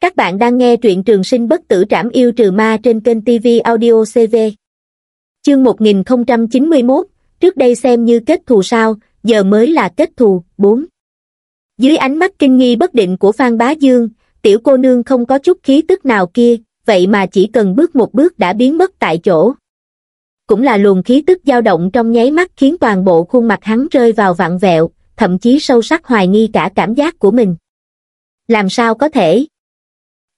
Các bạn đang nghe truyện trường sinh bất tử trảm yêu trừ ma trên kênh TV Audio CV. Chương 1091, trước đây xem như kết thù sao, giờ mới là kết thù, 4. Dưới ánh mắt kinh nghi bất định của Phan Bá Dương, tiểu cô nương không có chút khí tức nào kia, vậy mà chỉ cần bước một bước đã biến mất tại chỗ. Cũng là luồng khí tức dao động trong nháy mắt khiến toàn bộ khuôn mặt hắn rơi vào vặn vẹo, thậm chí sâu sắc hoài nghi cả cảm giác của mình. Làm sao có thể,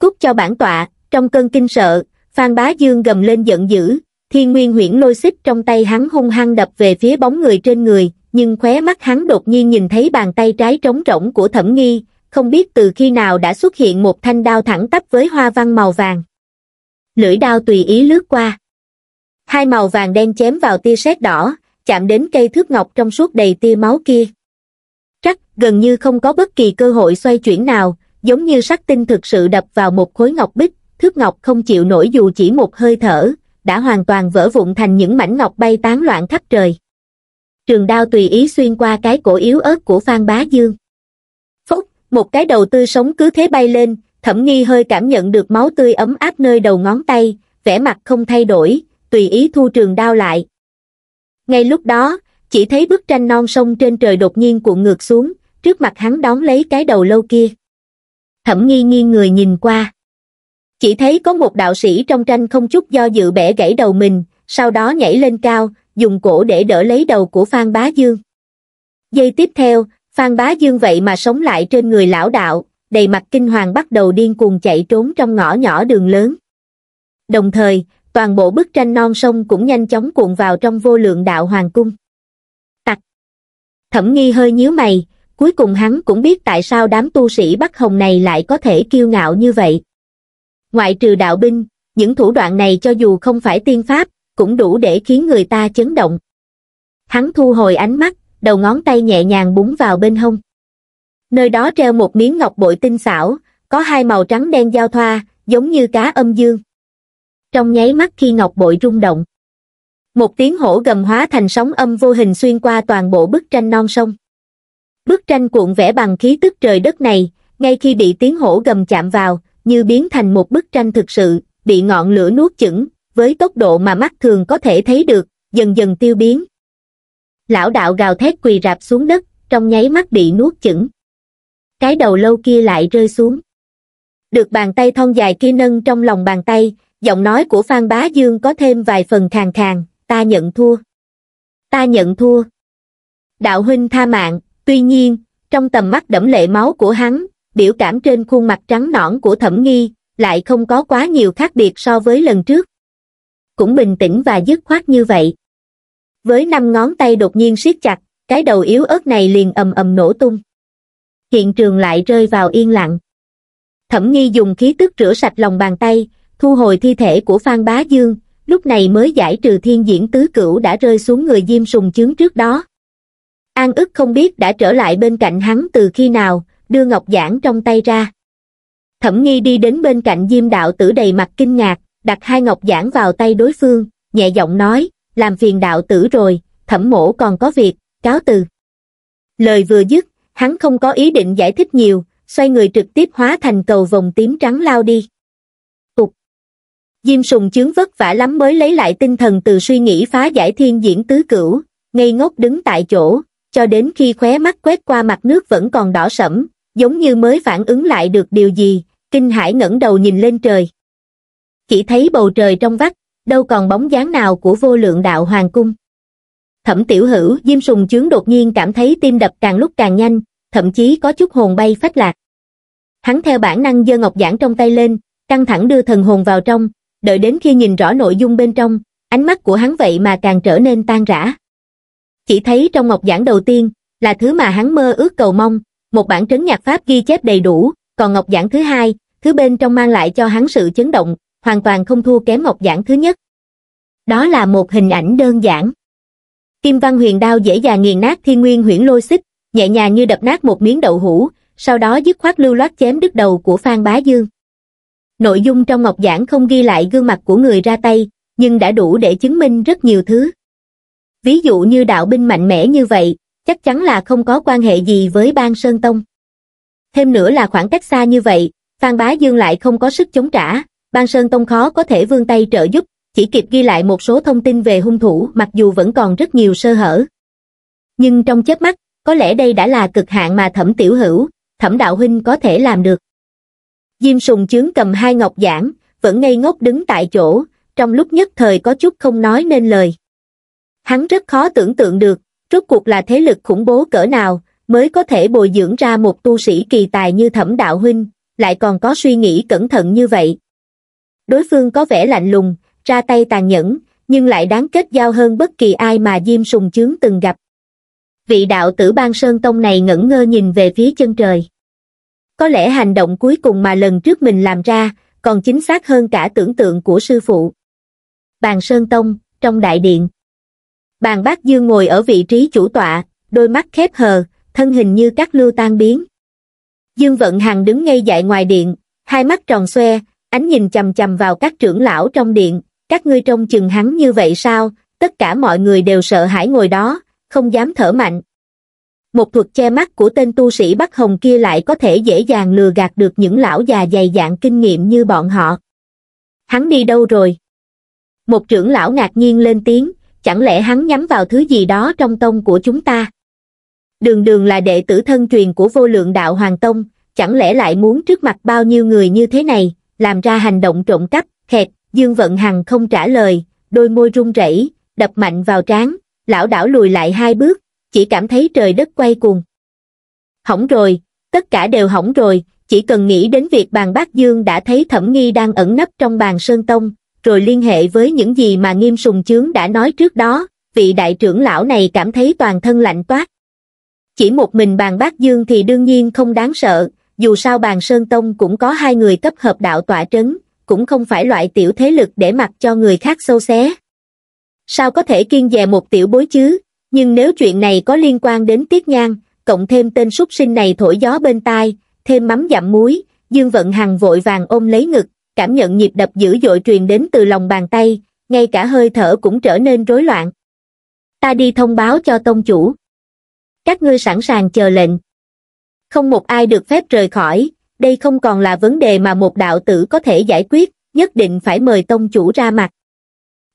cút cho bản tọa trong cơn kinh sợ phan bá dương gầm lên giận dữ thiên nguyên huyễn lôi xích trong tay hắn hung hăng đập về phía bóng người trên người nhưng khóe mắt hắn đột nhiên nhìn thấy bàn tay trái trống rỗng của thẩm nghi không biết từ khi nào đã xuất hiện một thanh đao thẳng tắp với hoa văn màu vàng lưỡi đao tùy ý lướt qua hai màu vàng đen chém vào tia sét đỏ chạm đến cây thước ngọc trong suốt đầy tia máu kia chắc gần như không có bất kỳ cơ hội xoay chuyển nào giống như sắc tinh thực sự đập vào một khối ngọc bích, thước ngọc không chịu nổi dù chỉ một hơi thở, đã hoàn toàn vỡ vụn thành những mảnh ngọc bay tán loạn khắp trời. Trường đao tùy ý xuyên qua cái cổ yếu ớt của Phan Bá Dương. Phúc, một cái đầu tư sống cứ thế bay lên, thẩm nghi hơi cảm nhận được máu tươi ấm áp nơi đầu ngón tay, vẻ mặt không thay đổi, tùy ý thu trường đao lại. Ngay lúc đó, chỉ thấy bức tranh non sông trên trời đột nhiên cuộn ngược xuống, trước mặt hắn đón lấy cái đầu lâu kia thẩm nghi nghiêng người nhìn qua chỉ thấy có một đạo sĩ trong tranh không chút do dự bẻ gãy đầu mình sau đó nhảy lên cao dùng cổ để đỡ lấy đầu của phan bá dương giây tiếp theo phan bá dương vậy mà sống lại trên người lão đạo đầy mặt kinh hoàng bắt đầu điên cuồng chạy trốn trong ngõ nhỏ đường lớn đồng thời toàn bộ bức tranh non sông cũng nhanh chóng cuộn vào trong vô lượng đạo hoàng cung tặc thẩm nghi hơi nhíu mày cuối cùng hắn cũng biết tại sao đám tu sĩ Bắc Hồng này lại có thể kiêu ngạo như vậy. Ngoại trừ đạo binh, những thủ đoạn này cho dù không phải tiên pháp, cũng đủ để khiến người ta chấn động. Hắn thu hồi ánh mắt, đầu ngón tay nhẹ nhàng búng vào bên hông. Nơi đó treo một miếng ngọc bội tinh xảo, có hai màu trắng đen giao thoa, giống như cá âm dương. Trong nháy mắt khi ngọc bội rung động, một tiếng hổ gầm hóa thành sóng âm vô hình xuyên qua toàn bộ bức tranh non sông. Bức tranh cuộn vẽ bằng khí tức trời đất này, ngay khi bị tiếng hổ gầm chạm vào, như biến thành một bức tranh thực sự, bị ngọn lửa nuốt chửng, với tốc độ mà mắt thường có thể thấy được, dần dần tiêu biến. Lão đạo gào thét quỳ rạp xuống đất, trong nháy mắt bị nuốt chửng. Cái đầu lâu kia lại rơi xuống. Được bàn tay thon dài kia nâng trong lòng bàn tay, giọng nói của Phan Bá Dương có thêm vài phần khàn khàn, ta nhận thua. Ta nhận thua. Đạo huynh tha mạng, Tuy nhiên, trong tầm mắt đẫm lệ máu của hắn, biểu cảm trên khuôn mặt trắng nõn của thẩm nghi, lại không có quá nhiều khác biệt so với lần trước. Cũng bình tĩnh và dứt khoát như vậy. Với năm ngón tay đột nhiên siết chặt, cái đầu yếu ớt này liền ầm ầm nổ tung. Hiện trường lại rơi vào yên lặng. Thẩm nghi dùng khí tức rửa sạch lòng bàn tay, thu hồi thi thể của Phan Bá Dương, lúc này mới giải trừ thiên diễn tứ cửu đã rơi xuống người diêm sùng chướng trước đó an ức không biết đã trở lại bên cạnh hắn từ khi nào đưa ngọc giản trong tay ra thẩm nghi đi đến bên cạnh diêm đạo tử đầy mặt kinh ngạc đặt hai ngọc giản vào tay đối phương nhẹ giọng nói làm phiền đạo tử rồi thẩm mổ còn có việc cáo từ lời vừa dứt hắn không có ý định giải thích nhiều xoay người trực tiếp hóa thành cầu vòng tím trắng lao đi Cục. diêm sùng chướng vất vả lắm mới lấy lại tinh thần từ suy nghĩ phá giải thiên diễn tứ cửu ngây ngốc đứng tại chỗ cho đến khi khóe mắt quét qua mặt nước vẫn còn đỏ sẫm, giống như mới phản ứng lại được điều gì, kinh hải ngẩng đầu nhìn lên trời. Chỉ thấy bầu trời trong vắt, đâu còn bóng dáng nào của vô lượng đạo hoàng cung. Thẩm tiểu hữu Diêm Sùng Chướng đột nhiên cảm thấy tim đập càng lúc càng nhanh, thậm chí có chút hồn bay phách lạc. Hắn theo bản năng giơ ngọc giản trong tay lên, căng thẳng đưa thần hồn vào trong, đợi đến khi nhìn rõ nội dung bên trong, ánh mắt của hắn vậy mà càng trở nên tan rã chỉ thấy trong ngọc giản đầu tiên là thứ mà hắn mơ ước cầu mong, một bản trấn nhạc pháp ghi chép đầy đủ, còn ngọc giản thứ hai, thứ bên trong mang lại cho hắn sự chấn động, hoàn toàn không thua kém ngọc giản thứ nhất. Đó là một hình ảnh đơn giản. Kim Văn Huyền Đao dễ dàng nghiền nát Thiên Nguyên Huyễn Lôi Xích, nhẹ nhàng như đập nát một miếng đậu hũ, sau đó dứt khoát lưu loát chém đứt đầu của Phan Bá Dương. Nội dung trong ngọc giản không ghi lại gương mặt của người ra tay, nhưng đã đủ để chứng minh rất nhiều thứ ví dụ như đạo binh mạnh mẽ như vậy, chắc chắn là không có quan hệ gì với bang Sơn Tông. Thêm nữa là khoảng cách xa như vậy, Phan Bá Dương lại không có sức chống trả, bang Sơn Tông khó có thể vươn tay trợ giúp, chỉ kịp ghi lại một số thông tin về hung thủ mặc dù vẫn còn rất nhiều sơ hở. Nhưng trong chớp mắt, có lẽ đây đã là cực hạn mà thẩm tiểu hữu, thẩm đạo huynh có thể làm được. Diêm sùng chướng cầm hai ngọc giảng, vẫn ngây ngốc đứng tại chỗ, trong lúc nhất thời có chút không nói nên lời. Hắn rất khó tưởng tượng được, rốt cuộc là thế lực khủng bố cỡ nào, mới có thể bồi dưỡng ra một tu sĩ kỳ tài như thẩm đạo huynh, lại còn có suy nghĩ cẩn thận như vậy. Đối phương có vẻ lạnh lùng, ra tay tàn nhẫn, nhưng lại đáng kết giao hơn bất kỳ ai mà Diêm Sùng Chướng từng gặp. Vị đạo tử ban Sơn Tông này ngẩn ngơ nhìn về phía chân trời. Có lẽ hành động cuối cùng mà lần trước mình làm ra, còn chính xác hơn cả tưởng tượng của sư phụ. Bàn Sơn Tông, trong đại điện. Bàn bác dương ngồi ở vị trí chủ tọa, đôi mắt khép hờ, thân hình như các lưu tan biến. Dương Vận Hằng đứng ngay dại ngoài điện, hai mắt tròn xoe, ánh nhìn chầm chầm vào các trưởng lão trong điện, các ngươi trông chừng hắn như vậy sao, tất cả mọi người đều sợ hãi ngồi đó, không dám thở mạnh. Một thuật che mắt của tên tu sĩ Bắc Hồng kia lại có thể dễ dàng lừa gạt được những lão già dày dạn kinh nghiệm như bọn họ. Hắn đi đâu rồi? Một trưởng lão ngạc nhiên lên tiếng, chẳng lẽ hắn nhắm vào thứ gì đó trong tông của chúng ta? Đường đường là đệ tử thân truyền của vô lượng đạo Hoàng Tông, chẳng lẽ lại muốn trước mặt bao nhiêu người như thế này, làm ra hành động trộm cắp, khẹt, Dương Vận Hằng không trả lời, đôi môi run rẩy, đập mạnh vào trán, lão đảo lùi lại hai bước, chỉ cảm thấy trời đất quay cuồng. Hỏng rồi, tất cả đều hỏng rồi, chỉ cần nghĩ đến việc bàn bác Dương đã thấy thẩm nghi đang ẩn nấp trong bàn Sơn Tông, rồi liên hệ với những gì mà nghiêm sùng chướng đã nói trước đó, vị đại trưởng lão này cảm thấy toàn thân lạnh toát. Chỉ một mình bàn bác dương thì đương nhiên không đáng sợ, dù sao bàn Sơn Tông cũng có hai người cấp hợp đạo tọa trấn, cũng không phải loại tiểu thế lực để mặc cho người khác sâu xé. Sao có thể kiên dè một tiểu bối chứ, nhưng nếu chuyện này có liên quan đến Tiết nhang, cộng thêm tên súc sinh này thổi gió bên tai, thêm mắm dặm muối, Dương Vận Hằng vội vàng ôm lấy ngực, cảm nhận nhịp đập dữ dội truyền đến từ lòng bàn tay, ngay cả hơi thở cũng trở nên rối loạn. Ta đi thông báo cho tông chủ. Các ngươi sẵn sàng chờ lệnh. Không một ai được phép rời khỏi, đây không còn là vấn đề mà một đạo tử có thể giải quyết, nhất định phải mời tông chủ ra mặt.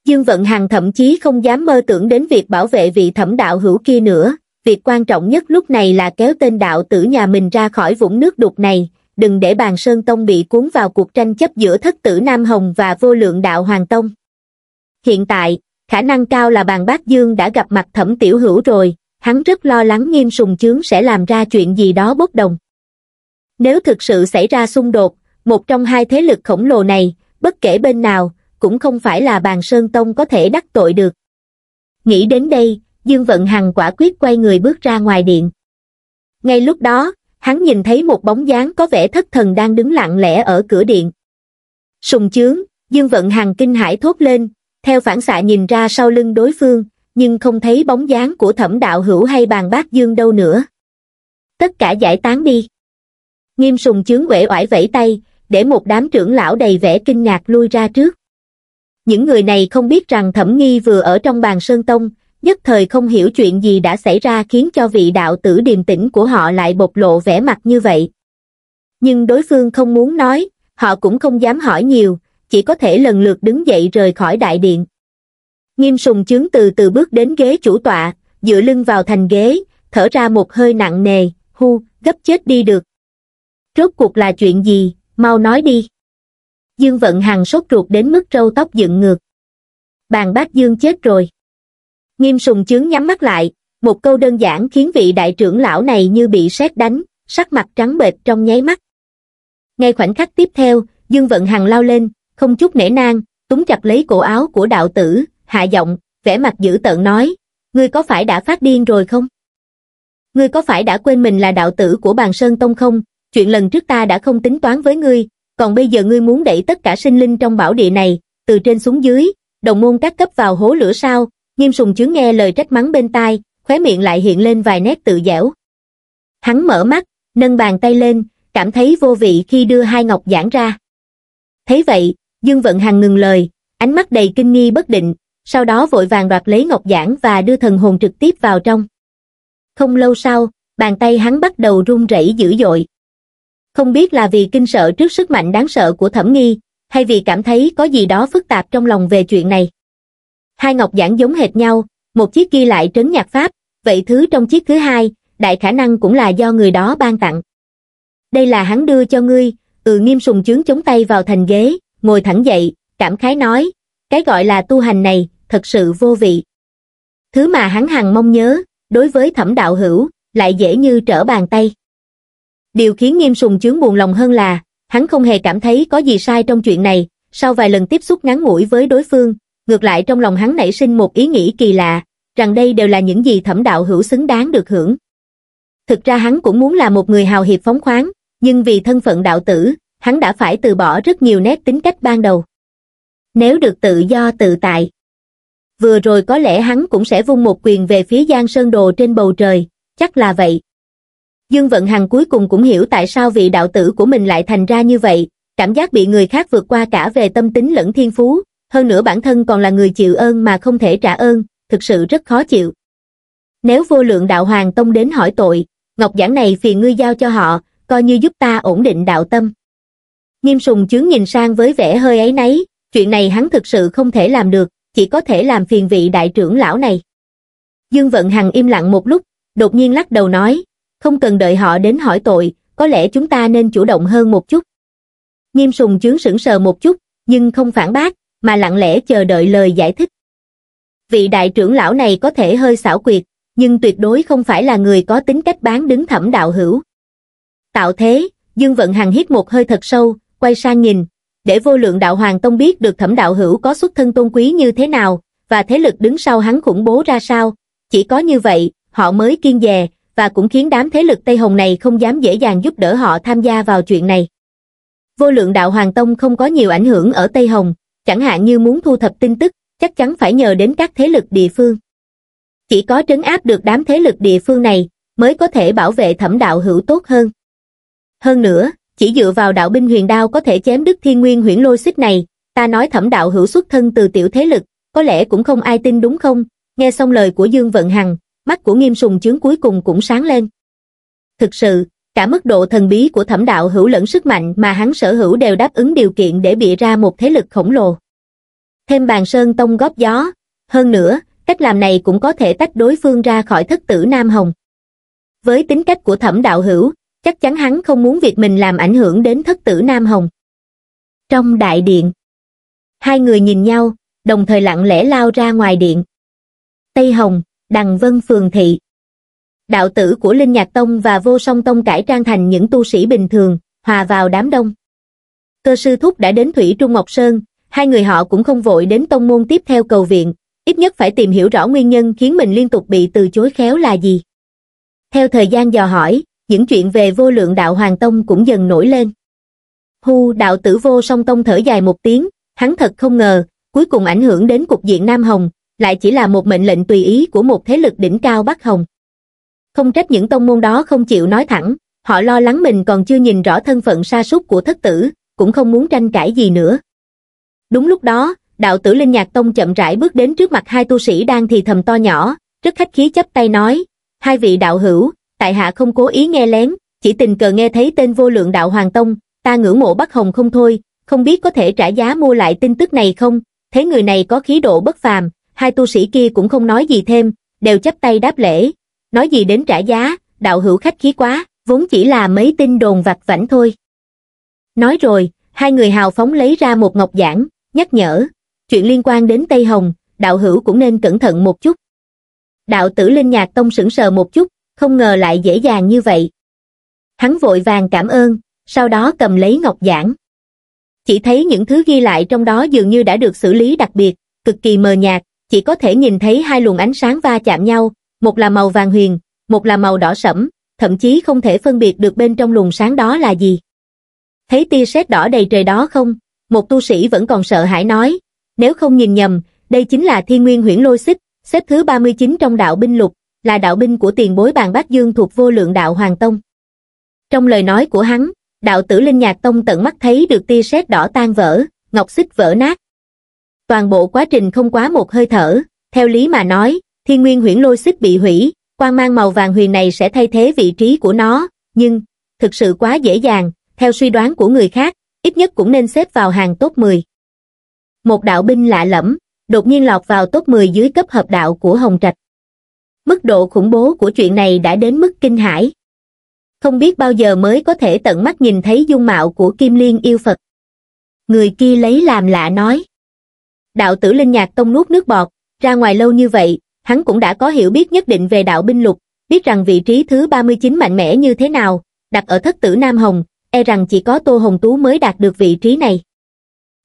Dương Vận Hằng thậm chí không dám mơ tưởng đến việc bảo vệ vị thẩm đạo hữu kia nữa, việc quan trọng nhất lúc này là kéo tên đạo tử nhà mình ra khỏi vũng nước đục này, đừng để bàn sơn tông bị cuốn vào cuộc tranh chấp giữa thất tử Nam Hồng và vô lượng đạo Hoàng Tông. Hiện tại, khả năng cao là bàn bác dương đã gặp mặt thẩm tiểu hữu rồi, hắn rất lo lắng nghiêm sùng chướng sẽ làm ra chuyện gì đó bốc đồng. Nếu thực sự xảy ra xung đột, một trong hai thế lực khổng lồ này, bất kể bên nào, cũng không phải là bàn sơn tông có thể đắc tội được. Nghĩ đến đây, Dương Vận Hằng quả quyết quay người bước ra ngoài điện. Ngay lúc đó, hắn nhìn thấy một bóng dáng có vẻ thất thần đang đứng lặng lẽ ở cửa điện. Sùng chướng, Dương Vận Hằng kinh hãi thốt lên, theo phản xạ nhìn ra sau lưng đối phương, nhưng không thấy bóng dáng của thẩm đạo hữu hay bàn bác Dương đâu nữa. Tất cả giải tán đi. Nghiêm sùng chướng uể oải vẫy tay, để một đám trưởng lão đầy vẻ kinh ngạc lui ra trước. Những người này không biết rằng Thẩm Nghi vừa ở trong bàn Sơn Tông, nhất thời không hiểu chuyện gì đã xảy ra khiến cho vị đạo tử điềm tĩnh của họ lại bộc lộ vẻ mặt như vậy. Nhưng đối phương không muốn nói, họ cũng không dám hỏi nhiều, chỉ có thể lần lượt đứng dậy rời khỏi đại điện. Nghiêm sùng chứng từ từ bước đến ghế chủ tọa, dựa lưng vào thành ghế, thở ra một hơi nặng nề, hu, gấp chết đi được. Rốt cuộc là chuyện gì, mau nói đi. Dương Vận Hằng sốt ruột đến mức râu tóc dựng ngược. Bàn bác Dương chết rồi. Nghiêm sùng chướng nhắm mắt lại, một câu đơn giản khiến vị đại trưởng lão này như bị sét đánh, sắc mặt trắng bệch trong nháy mắt. Ngay khoảnh khắc tiếp theo, Dương Vận Hằng lao lên, không chút nể nang, túm chặt lấy cổ áo của đạo tử, hạ giọng, vẻ mặt dữ tợn nói, ngươi có phải đã phát điên rồi không? Ngươi có phải đã quên mình là đạo tử của bàn Sơn Tông không? Chuyện lần trước ta đã không tính toán với ngươi, còn bây giờ ngươi muốn đẩy tất cả sinh linh trong bảo địa này, từ trên xuống dưới, đồng môn các cấp vào hố lửa sao, Nghiêm sùng chướng nghe lời trách mắng bên tai, khóe miệng lại hiện lên vài nét tự dẻo. Hắn mở mắt, nâng bàn tay lên, cảm thấy vô vị khi đưa hai ngọc giản ra. Thấy vậy, Dương Vận Hằng ngừng lời, ánh mắt đầy kinh nghi bất định, sau đó vội vàng đoạt lấy ngọc giản và đưa thần hồn trực tiếp vào trong. Không lâu sau, bàn tay hắn bắt đầu run rẩy dữ dội. Không biết là vì kinh sợ trước sức mạnh đáng sợ của thẩm nghi, hay vì cảm thấy có gì đó phức tạp trong lòng về chuyện này hai ngọc giản giống hệt nhau, một chiếc ghi lại trấn nhạc Pháp, vậy thứ trong chiếc thứ hai, đại khả năng cũng là do người đó ban tặng. Đây là hắn đưa cho ngươi, ừ nghiêm sùng chướng chống tay vào thành ghế, ngồi thẳng dậy, cảm khái nói, cái gọi là tu hành này, thật sự vô vị. Thứ mà hắn hằng mong nhớ, đối với thẩm đạo hữu, lại dễ như trở bàn tay. Điều khiến nghiêm sùng chướng buồn lòng hơn là, hắn không hề cảm thấy có gì sai trong chuyện này, sau vài lần tiếp xúc ngắn ngủi với đối phương, ngược lại trong lòng hắn nảy sinh một ý nghĩ kỳ lạ, rằng đây đều là những gì thẩm đạo hữu xứng đáng được hưởng. Thực ra hắn cũng muốn là một người hào hiệp phóng khoáng, nhưng vì thân phận đạo tử, hắn đã phải từ bỏ rất nhiều nét tính cách ban đầu. Nếu được tự do tự tại, vừa rồi có lẽ hắn cũng sẽ vung một quyền về phía Giang Sơn Đồ trên bầu trời, chắc là vậy. Dương Vận Hằng cuối cùng cũng hiểu tại sao vị đạo tử của mình lại thành ra như vậy, cảm giác bị người khác vượt qua cả về tâm tính lẫn thiên phú, hơn nữa bản thân còn là người chịu ơn mà không thể trả ơn, thực sự rất khó chịu. Nếu vô lượng đạo hoàng tông đến hỏi tội, ngọc giảng này phiền ngươi giao cho họ, coi như giúp ta ổn định đạo tâm. Nghiêm sùng chướng nhìn sang với vẻ hơi ấy nấy, chuyện này hắn thực sự không thể làm được, chỉ có thể làm phiền vị đại trưởng lão này. Dương Vận Hằng im lặng một lúc, đột nhiên lắc đầu nói, không cần đợi họ đến hỏi tội, có lẽ chúng ta nên chủ động hơn một chút. Nghiêm sùng chướng sững sờ một chút, nhưng không phản bác, mà lặng lẽ chờ đợi lời giải thích. Vị đại trưởng lão này có thể hơi xảo quyệt, nhưng tuyệt đối không phải là người có tính cách bán đứng thẩm đạo hữu. Tạo thế, Dương Vận Hằng hít một hơi thật sâu, quay sang nhìn, để vô lượng đạo hoàng tông biết được thẩm đạo hữu có xuất thân tôn quý như thế nào, và thế lực đứng sau hắn khủng bố ra sao. Chỉ có như vậy, họ mới kiên dè, và cũng khiến đám thế lực Tây Hồng này không dám dễ dàng giúp đỡ họ tham gia vào chuyện này. Vô lượng đạo Hoàng Tông không có nhiều ảnh hưởng ở Tây Hồng, chẳng hạn như muốn thu thập tin tức chắc chắn phải nhờ đến các thế lực địa phương chỉ có trấn áp được đám thế lực địa phương này mới có thể bảo vệ thẩm đạo hữu tốt hơn hơn nữa chỉ dựa vào đạo binh huyền đao có thể chém đứt thiên nguyên huyễn lôi xích này ta nói thẩm đạo hữu xuất thân từ tiểu thế lực có lẽ cũng không ai tin đúng không nghe xong lời của dương vận hằng mắt của nghiêm sùng chướng cuối cùng cũng sáng lên thực sự cả mức độ thần bí của thẩm đạo hữu lẫn sức mạnh mà hắn sở hữu đều đáp ứng điều kiện để bịa ra một thế lực khổng lồ. Thêm bàn sơn tông góp gió, hơn nữa, cách làm này cũng có thể tách đối phương ra khỏi thất tử Nam Hồng. Với tính cách của thẩm đạo hữu, chắc chắn hắn không muốn việc mình làm ảnh hưởng đến thất tử Nam Hồng. Trong đại điện, hai người nhìn nhau, đồng thời lặng lẽ lao ra ngoài điện. Tây Hồng, Đằng Vân Phường Thị đạo tử của Linh Nhạc Tông và Vô Song Tông cải trang thành những tu sĩ bình thường, hòa vào đám đông. Cơ sư thúc đã đến Thủy Trung Ngọc Sơn, hai người họ cũng không vội đến tông môn tiếp theo cầu viện, ít nhất phải tìm hiểu rõ nguyên nhân khiến mình liên tục bị từ chối khéo là gì. Theo thời gian dò hỏi, những chuyện về vô lượng đạo Hoàng Tông cũng dần nổi lên. Hu đạo tử vô song tông thở dài một tiếng, hắn thật không ngờ, cuối cùng ảnh hưởng đến cục diện Nam Hồng, lại chỉ là một mệnh lệnh tùy ý của một thế lực đỉnh cao Bắc Hồng không trách những tông môn đó không chịu nói thẳng, họ lo lắng mình còn chưa nhìn rõ thân phận sa sút của thất tử, cũng không muốn tranh cãi gì nữa. Đúng lúc đó, đạo tử Linh Nhạc Tông chậm rãi bước đến trước mặt hai tu sĩ đang thì thầm to nhỏ, rất khách khí chấp tay nói, hai vị đạo hữu, tại hạ không cố ý nghe lén, chỉ tình cờ nghe thấy tên vô lượng đạo Hoàng Tông, ta ngưỡng mộ Bắc Hồng không thôi, không biết có thể trả giá mua lại tin tức này không, thấy người này có khí độ bất phàm, hai tu sĩ kia cũng không nói gì thêm, đều chấp tay đáp lễ, Nói gì đến trả giá, đạo hữu khách khí quá, vốn chỉ là mấy tin đồn vặt vảnh thôi. Nói rồi, hai người hào phóng lấy ra một ngọc giản, nhắc nhở, chuyện liên quan đến Tây Hồng, đạo hữu cũng nên cẩn thận một chút. Đạo tử Linh Nhạc Tông sững sờ một chút, không ngờ lại dễ dàng như vậy. Hắn vội vàng cảm ơn, sau đó cầm lấy ngọc giản. Chỉ thấy những thứ ghi lại trong đó dường như đã được xử lý đặc biệt, cực kỳ mờ nhạt, chỉ có thể nhìn thấy hai luồng ánh sáng va chạm nhau, một là màu vàng huyền, một là màu đỏ sẫm, thậm chí không thể phân biệt được bên trong luồng sáng đó là gì. Thấy tia sét đỏ đầy trời đó không? Một tu sĩ vẫn còn sợ hãi nói, nếu không nhìn nhầm, đây chính là thiên nguyên huyễn lôi xích, xếp thứ 39 trong đạo binh lục, là đạo binh của tiền bối bàn bát dương thuộc vô lượng đạo Hoàng Tông. Trong lời nói của hắn, đạo tử Linh Nhạc Tông tận mắt thấy được tia sét đỏ tan vỡ, ngọc xích vỡ nát. Toàn bộ quá trình không quá một hơi thở, theo lý mà nói, thiên nguyên huyễn lôi xích bị hủy, quan mang màu vàng huyền này sẽ thay thế vị trí của nó, nhưng, thực sự quá dễ dàng, theo suy đoán của người khác, ít nhất cũng nên xếp vào hàng top 10. Một đạo binh lạ lẫm, đột nhiên lọt vào top 10 dưới cấp hợp đạo của Hồng Trạch. Mức độ khủng bố của chuyện này đã đến mức kinh hãi. Không biết bao giờ mới có thể tận mắt nhìn thấy dung mạo của Kim Liên yêu Phật. Người kia lấy làm lạ nói. Đạo tử Linh Nhạc Tông nuốt nước bọt, ra ngoài lâu như vậy, hắn cũng đã có hiểu biết nhất định về đạo binh lục, biết rằng vị trí thứ 39 mạnh mẽ như thế nào, đặt ở thất tử Nam Hồng, e rằng chỉ có Tô Hồng Tú mới đạt được vị trí này.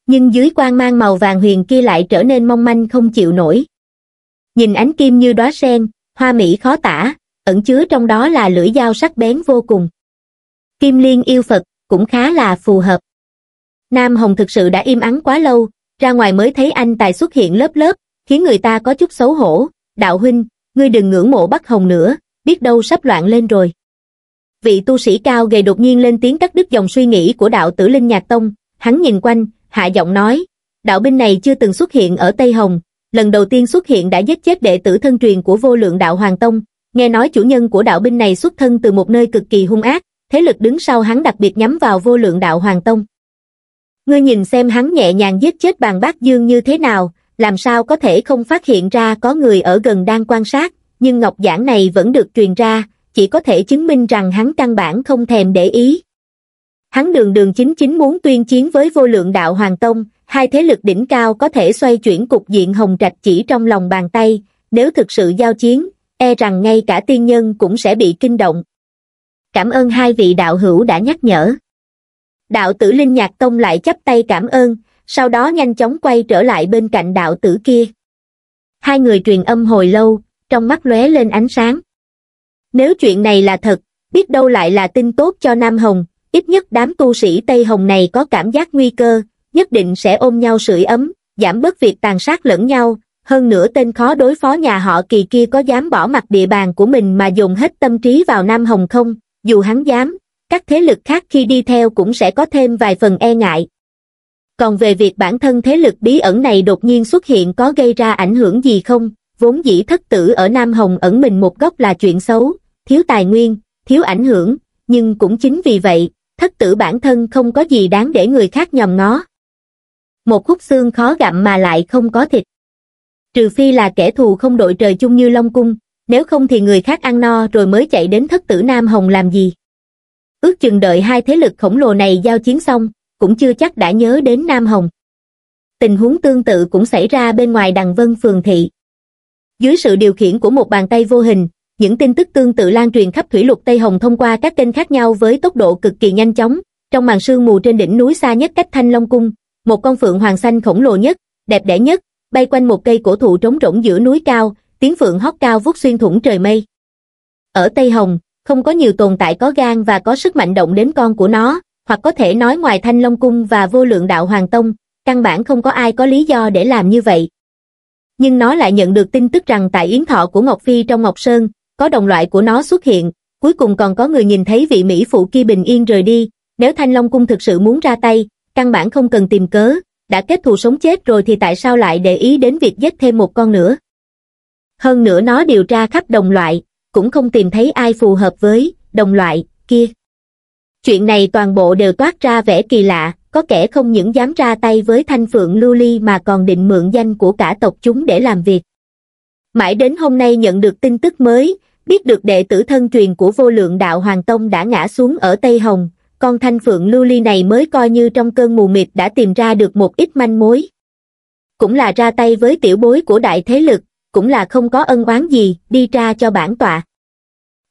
Nhưng dưới quang mang màu vàng huyền kia lại trở nên mong manh không chịu nổi. Nhìn ánh kim như đóa sen, hoa mỹ khó tả, ẩn chứa trong đó là lưỡi dao sắc bén vô cùng. Kim Liên yêu Phật, cũng khá là phù hợp. Nam Hồng thực sự đã im ắng quá lâu, ra ngoài mới thấy anh tài xuất hiện lớp lớp, khiến người ta có chút xấu hổ, đạo huynh, ngươi đừng ngưỡng mộ Bắc Hồng nữa, biết đâu sắp loạn lên rồi. Vị tu sĩ cao gầy đột nhiên lên tiếng cắt đứt dòng suy nghĩ của đạo tử Linh Nhạc Tông, hắn nhìn quanh, hạ giọng nói, đạo binh này chưa từng xuất hiện ở Tây Hồng, lần đầu tiên xuất hiện đã giết chết đệ tử thân truyền của vô lượng đạo Hoàng Tông, nghe nói chủ nhân của đạo binh này xuất thân từ một nơi cực kỳ hung ác, thế lực đứng sau hắn đặc biệt nhắm vào vô lượng đạo Hoàng Tông. Ngươi nhìn xem hắn nhẹ nhàng giết chết bàn bác dương như thế nào, làm sao có thể không phát hiện ra có người ở gần đang quan sát, nhưng ngọc giản này vẫn được truyền ra, chỉ có thể chứng minh rằng hắn căn bản không thèm để ý. Hắn đường đường chính chính muốn tuyên chiến với vô lượng đạo Hoàng Tông, hai thế lực đỉnh cao có thể xoay chuyển cục diện hồng trạch chỉ trong lòng bàn tay, nếu thực sự giao chiến, e rằng ngay cả tiên nhân cũng sẽ bị kinh động. Cảm ơn hai vị đạo hữu đã nhắc nhở. Đạo tử Linh Nhạc Tông lại chấp tay cảm ơn, sau đó nhanh chóng quay trở lại bên cạnh đạo tử kia. Hai người truyền âm hồi lâu, trong mắt lóe lên ánh sáng. Nếu chuyện này là thật, biết đâu lại là tin tốt cho Nam Hồng, ít nhất đám tu sĩ Tây Hồng này có cảm giác nguy cơ, nhất định sẽ ôm nhau sưởi ấm, giảm bớt việc tàn sát lẫn nhau, hơn nữa tên khó đối phó nhà họ kỳ kia có dám bỏ mặt địa bàn của mình mà dùng hết tâm trí vào Nam Hồng không, dù hắn dám, các thế lực khác khi đi theo cũng sẽ có thêm vài phần e ngại, còn về việc bản thân thế lực bí ẩn này đột nhiên xuất hiện có gây ra ảnh hưởng gì không, vốn dĩ thất tử ở Nam Hồng ẩn mình một góc là chuyện xấu, thiếu tài nguyên, thiếu ảnh hưởng, nhưng cũng chính vì vậy, thất tử bản thân không có gì đáng để người khác nhầm ngó. Một khúc xương khó gặm mà lại không có thịt. Trừ phi là kẻ thù không đội trời chung như Long Cung, nếu không thì người khác ăn no rồi mới chạy đến thất tử Nam Hồng làm gì. Ước chừng đợi hai thế lực khổng lồ này giao chiến xong, cũng chưa chắc đã nhớ đến Nam Hồng. Tình huống tương tự cũng xảy ra bên ngoài đằng vân phường thị. Dưới sự điều khiển của một bàn tay vô hình, những tin tức tương tự lan truyền khắp thủy lục Tây Hồng thông qua các kênh khác nhau với tốc độ cực kỳ nhanh chóng. Trong màn sương mù trên đỉnh núi xa nhất cách Thanh Long Cung, một con phượng hoàng xanh khổng lồ nhất, đẹp đẽ nhất, bay quanh một cây cổ thụ trống rỗng giữa núi cao, tiếng phượng hót cao vút xuyên thủng trời mây. Ở Tây Hồng, không có nhiều tồn tại có gan và có sức mạnh động đến con của nó, hoặc có thể nói ngoài Thanh Long Cung và vô lượng đạo Hoàng Tông, căn bản không có ai có lý do để làm như vậy. Nhưng nó lại nhận được tin tức rằng tại yến thọ của Ngọc Phi trong Ngọc Sơn, có đồng loại của nó xuất hiện, cuối cùng còn có người nhìn thấy vị Mỹ phụ kia bình yên rời đi, nếu Thanh Long Cung thực sự muốn ra tay, căn bản không cần tìm cớ, đã kết thù sống chết rồi thì tại sao lại để ý đến việc giết thêm một con nữa. Hơn nữa nó điều tra khắp đồng loại, cũng không tìm thấy ai phù hợp với đồng loại kia chuyện này toàn bộ đều toát ra vẻ kỳ lạ có kẻ không những dám ra tay với thanh phượng lưu ly mà còn định mượn danh của cả tộc chúng để làm việc mãi đến hôm nay nhận được tin tức mới biết được đệ tử thân truyền của vô lượng đạo hoàng tông đã ngã xuống ở tây hồng con thanh phượng lưu ly này mới coi như trong cơn mù mịt đã tìm ra được một ít manh mối cũng là ra tay với tiểu bối của đại thế lực cũng là không có ân oán gì đi ra cho bản tọa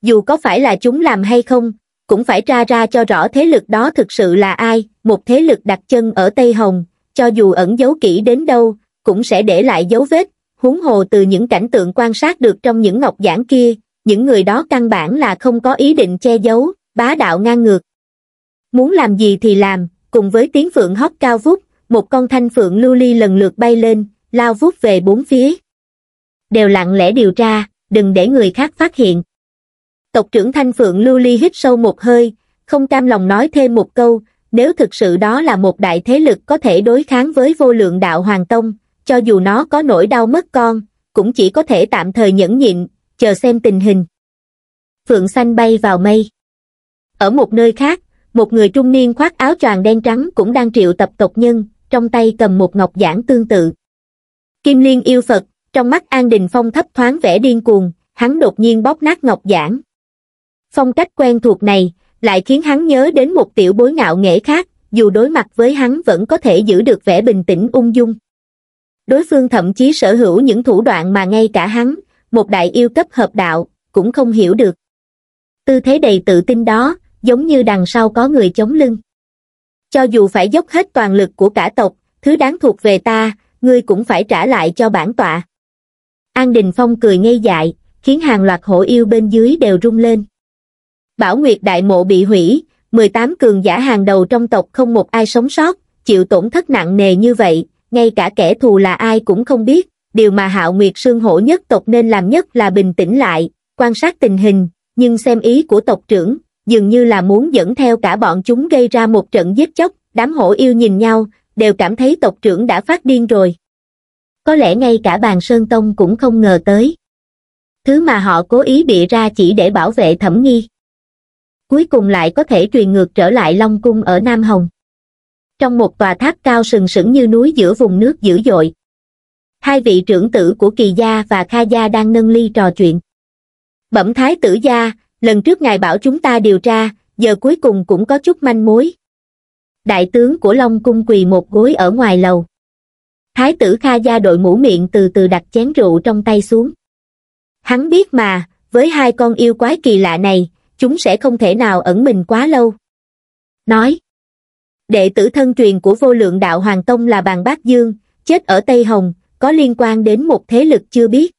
dù có phải là chúng làm hay không cũng phải ra ra cho rõ thế lực đó thực sự là ai, một thế lực đặt chân ở Tây Hồng, cho dù ẩn giấu kỹ đến đâu, cũng sẽ để lại dấu vết, huống hồ từ những cảnh tượng quan sát được trong những ngọc giảng kia, những người đó căn bản là không có ý định che giấu, bá đạo ngang ngược. Muốn làm gì thì làm, cùng với tiếng phượng hót cao vút, một con thanh phượng lưu ly lần lượt bay lên, lao vút về bốn phía. Đều lặng lẽ điều tra, đừng để người khác phát hiện tộc trưởng Thanh Phượng Lưu Ly hít sâu một hơi, không cam lòng nói thêm một câu, nếu thực sự đó là một đại thế lực có thể đối kháng với vô lượng đạo Hoàng Tông, cho dù nó có nỗi đau mất con, cũng chỉ có thể tạm thời nhẫn nhịn, chờ xem tình hình. Phượng xanh bay vào mây. Ở một nơi khác, một người trung niên khoác áo choàng đen trắng cũng đang triệu tập tộc nhân, trong tay cầm một ngọc giản tương tự. Kim Liên yêu Phật, trong mắt An Đình Phong thấp thoáng vẻ điên cuồng, hắn đột nhiên bóp nát ngọc giản phong cách quen thuộc này lại khiến hắn nhớ đến một tiểu bối ngạo nghễ khác dù đối mặt với hắn vẫn có thể giữ được vẻ bình tĩnh ung dung đối phương thậm chí sở hữu những thủ đoạn mà ngay cả hắn một đại yêu cấp hợp đạo cũng không hiểu được tư thế đầy tự tin đó giống như đằng sau có người chống lưng cho dù phải dốc hết toàn lực của cả tộc thứ đáng thuộc về ta ngươi cũng phải trả lại cho bản tọa an đình phong cười ngây dại khiến hàng loạt hổ yêu bên dưới đều rung lên Bảo Nguyệt Đại Mộ bị hủy, 18 cường giả hàng đầu trong tộc không một ai sống sót, chịu tổn thất nặng nề như vậy, ngay cả kẻ thù là ai cũng không biết. Điều mà Hạo Nguyệt Sương Hổ nhất tộc nên làm nhất là bình tĩnh lại, quan sát tình hình, nhưng xem ý của tộc trưởng, dường như là muốn dẫn theo cả bọn chúng gây ra một trận giết chóc, đám hổ yêu nhìn nhau, đều cảm thấy tộc trưởng đã phát điên rồi. Có lẽ ngay cả bàn Sơn Tông cũng không ngờ tới. Thứ mà họ cố ý bịa ra chỉ để bảo vệ thẩm nghi cuối cùng lại có thể truyền ngược trở lại Long Cung ở Nam Hồng. Trong một tòa tháp cao sừng sững như núi giữa vùng nước dữ dội, hai vị trưởng tử của Kỳ Gia và Kha Gia đang nâng ly trò chuyện. Bẩm Thái tử Gia, lần trước ngài bảo chúng ta điều tra, giờ cuối cùng cũng có chút manh mối. Đại tướng của Long Cung quỳ một gối ở ngoài lầu. Thái tử Kha Gia đội mũ miệng từ từ đặt chén rượu trong tay xuống. Hắn biết mà, với hai con yêu quái kỳ lạ này, chúng sẽ không thể nào ẩn mình quá lâu. Nói Đệ tử thân truyền của vô lượng đạo Hoàng Tông là Bàn Bác Dương, chết ở Tây Hồng, có liên quan đến một thế lực chưa biết.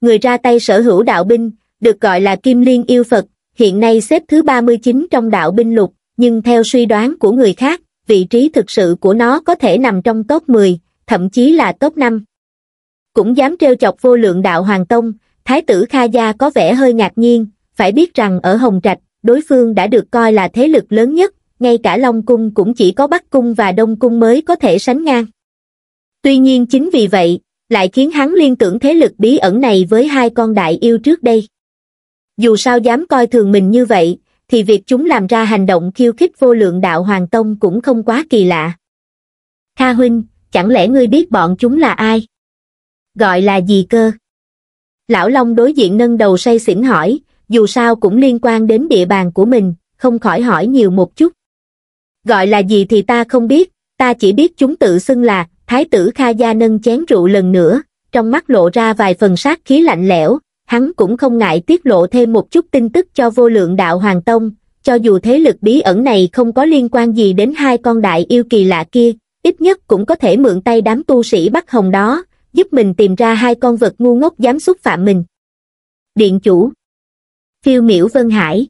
Người ra tay sở hữu đạo binh, được gọi là Kim Liên Yêu Phật, hiện nay xếp thứ 39 trong đạo binh lục, nhưng theo suy đoán của người khác, vị trí thực sự của nó có thể nằm trong top 10, thậm chí là top 5. Cũng dám trêu chọc vô lượng đạo Hoàng Tông, Thái tử Kha Gia có vẻ hơi ngạc nhiên, phải biết rằng ở Hồng Trạch, đối phương đã được coi là thế lực lớn nhất, ngay cả Long Cung cũng chỉ có Bắc Cung và Đông Cung mới có thể sánh ngang. Tuy nhiên chính vì vậy, lại khiến hắn liên tưởng thế lực bí ẩn này với hai con đại yêu trước đây. Dù sao dám coi thường mình như vậy, thì việc chúng làm ra hành động khiêu khích vô lượng đạo Hoàng Tông cũng không quá kỳ lạ. Kha Huynh, chẳng lẽ ngươi biết bọn chúng là ai? Gọi là gì cơ? Lão Long đối diện nâng đầu say xỉn hỏi, dù sao cũng liên quan đến địa bàn của mình, không khỏi hỏi nhiều một chút. Gọi là gì thì ta không biết, ta chỉ biết chúng tự xưng là Thái tử Kha Gia nâng chén rượu lần nữa, trong mắt lộ ra vài phần sát khí lạnh lẽo, hắn cũng không ngại tiết lộ thêm một chút tin tức cho vô lượng đạo Hoàng Tông, cho dù thế lực bí ẩn này không có liên quan gì đến hai con đại yêu kỳ lạ kia, ít nhất cũng có thể mượn tay đám tu sĩ Bắc Hồng đó, giúp mình tìm ra hai con vật ngu ngốc dám xúc phạm mình. Điện chủ phiêu miểu vân hải.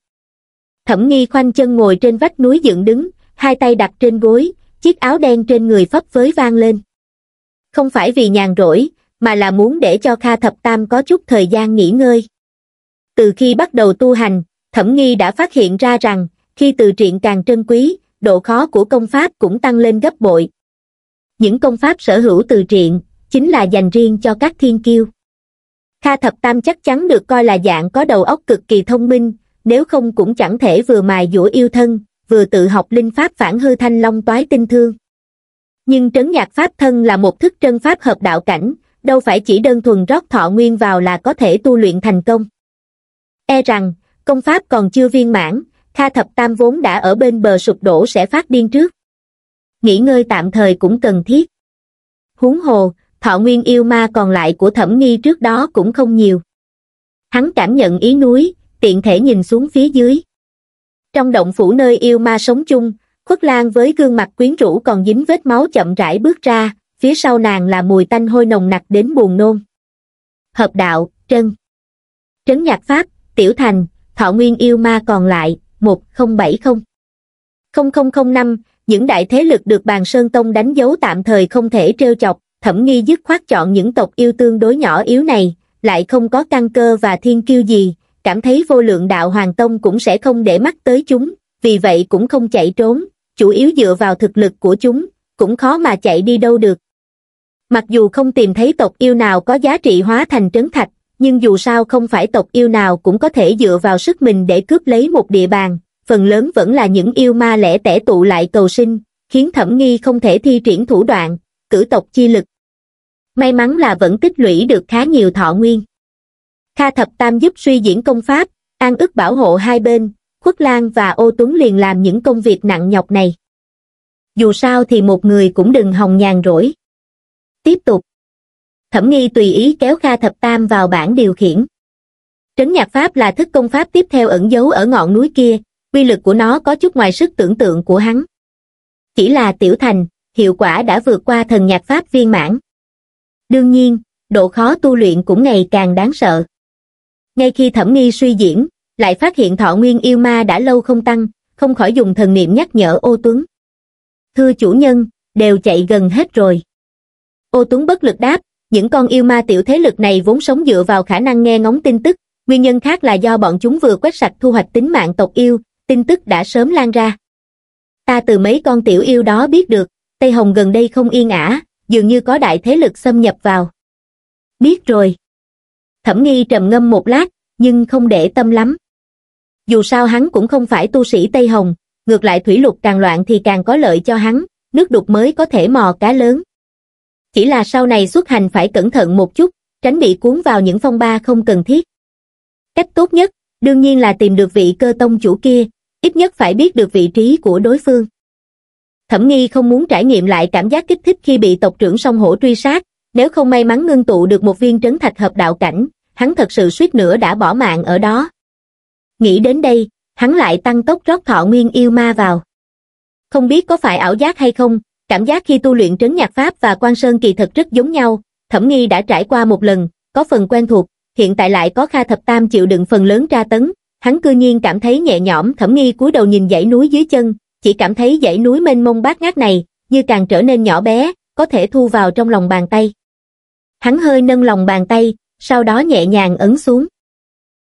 Thẩm nghi khoanh chân ngồi trên vách núi dựng đứng, hai tay đặt trên gối, chiếc áo đen trên người phấp phới vang lên. Không phải vì nhàn rỗi, mà là muốn để cho Kha Thập Tam có chút thời gian nghỉ ngơi. Từ khi bắt đầu tu hành, Thẩm Nghi đã phát hiện ra rằng, khi từ triện càng trân quý, độ khó của công pháp cũng tăng lên gấp bội. Những công pháp sở hữu từ triện, chính là dành riêng cho các thiên kiêu. Kha Thập Tam chắc chắn được coi là dạng có đầu óc cực kỳ thông minh, nếu không cũng chẳng thể vừa mài dũa yêu thân, vừa tự học linh pháp phản hư thanh long toái tinh thương. Nhưng trấn nhạc pháp thân là một thức trân pháp hợp đạo cảnh, đâu phải chỉ đơn thuần rót thọ nguyên vào là có thể tu luyện thành công. E rằng, công pháp còn chưa viên mãn, Kha Thập Tam vốn đã ở bên bờ sụp đổ sẽ phát điên trước. Nghỉ ngơi tạm thời cũng cần thiết. Huống hồ, thọ nguyên yêu ma còn lại của thẩm nghi trước đó cũng không nhiều. Hắn cảm nhận ý núi, tiện thể nhìn xuống phía dưới. Trong động phủ nơi yêu ma sống chung, khuất lan với gương mặt quyến rũ còn dính vết máu chậm rãi bước ra, phía sau nàng là mùi tanh hôi nồng nặc đến buồn nôn. Hợp đạo, trân. Trấn nhạc pháp, tiểu thành, thọ nguyên yêu ma còn lại, 1070. 0005, những đại thế lực được bàn Sơn Tông đánh dấu tạm thời không thể trêu chọc, thẩm nghi dứt khoát chọn những tộc yêu tương đối nhỏ yếu này, lại không có căn cơ và thiên kiêu gì, cảm thấy vô lượng đạo Hoàng Tông cũng sẽ không để mắt tới chúng, vì vậy cũng không chạy trốn, chủ yếu dựa vào thực lực của chúng, cũng khó mà chạy đi đâu được. Mặc dù không tìm thấy tộc yêu nào có giá trị hóa thành trấn thạch, nhưng dù sao không phải tộc yêu nào cũng có thể dựa vào sức mình để cướp lấy một địa bàn, phần lớn vẫn là những yêu ma lẻ tẻ tụ lại cầu sinh, khiến thẩm nghi không thể thi triển thủ đoạn, cử tộc chi lực, may mắn là vẫn tích lũy được khá nhiều thọ nguyên kha thập tam giúp suy diễn công pháp an ức bảo hộ hai bên khuất lan và ô tuấn liền làm những công việc nặng nhọc này dù sao thì một người cũng đừng hồng nhàn rỗi tiếp tục thẩm nghi tùy ý kéo kha thập tam vào bảng điều khiển trấn nhạc pháp là thức công pháp tiếp theo ẩn giấu ở ngọn núi kia quy lực của nó có chút ngoài sức tưởng tượng của hắn chỉ là tiểu thành hiệu quả đã vượt qua thần nhạc pháp viên mãn đương nhiên độ khó tu luyện cũng ngày càng đáng sợ ngay khi thẩm nghi suy diễn lại phát hiện thọ nguyên yêu ma đã lâu không tăng không khỏi dùng thần niệm nhắc nhở ô tuấn thưa chủ nhân đều chạy gần hết rồi ô tuấn bất lực đáp những con yêu ma tiểu thế lực này vốn sống dựa vào khả năng nghe ngóng tin tức nguyên nhân khác là do bọn chúng vừa quét sạch thu hoạch tính mạng tộc yêu tin tức đã sớm lan ra ta từ mấy con tiểu yêu đó biết được tây hồng gần đây không yên ả dường như có đại thế lực xâm nhập vào biết rồi thẩm nghi trầm ngâm một lát nhưng không để tâm lắm dù sao hắn cũng không phải tu sĩ tây hồng ngược lại thủy lục càng loạn thì càng có lợi cho hắn nước đục mới có thể mò cá lớn chỉ là sau này xuất hành phải cẩn thận một chút tránh bị cuốn vào những phong ba không cần thiết cách tốt nhất đương nhiên là tìm được vị cơ tông chủ kia ít nhất phải biết được vị trí của đối phương thẩm nghi không muốn trải nghiệm lại cảm giác kích thích khi bị tộc trưởng song hổ truy sát, nếu không may mắn ngưng tụ được một viên trấn thạch hợp đạo cảnh, hắn thật sự suýt nữa đã bỏ mạng ở đó. Nghĩ đến đây, hắn lại tăng tốc rót thọ nguyên yêu ma vào. Không biết có phải ảo giác hay không, cảm giác khi tu luyện trấn nhạc pháp và quan sơn kỳ thật rất giống nhau, thẩm nghi đã trải qua một lần, có phần quen thuộc, hiện tại lại có Kha Thập Tam chịu đựng phần lớn tra tấn, hắn cư nhiên cảm thấy nhẹ nhõm thẩm nghi cúi đầu nhìn dãy núi dưới chân, chỉ cảm thấy dãy núi mênh mông bát ngát này như càng trở nên nhỏ bé, có thể thu vào trong lòng bàn tay. Hắn hơi nâng lòng bàn tay, sau đó nhẹ nhàng ấn xuống.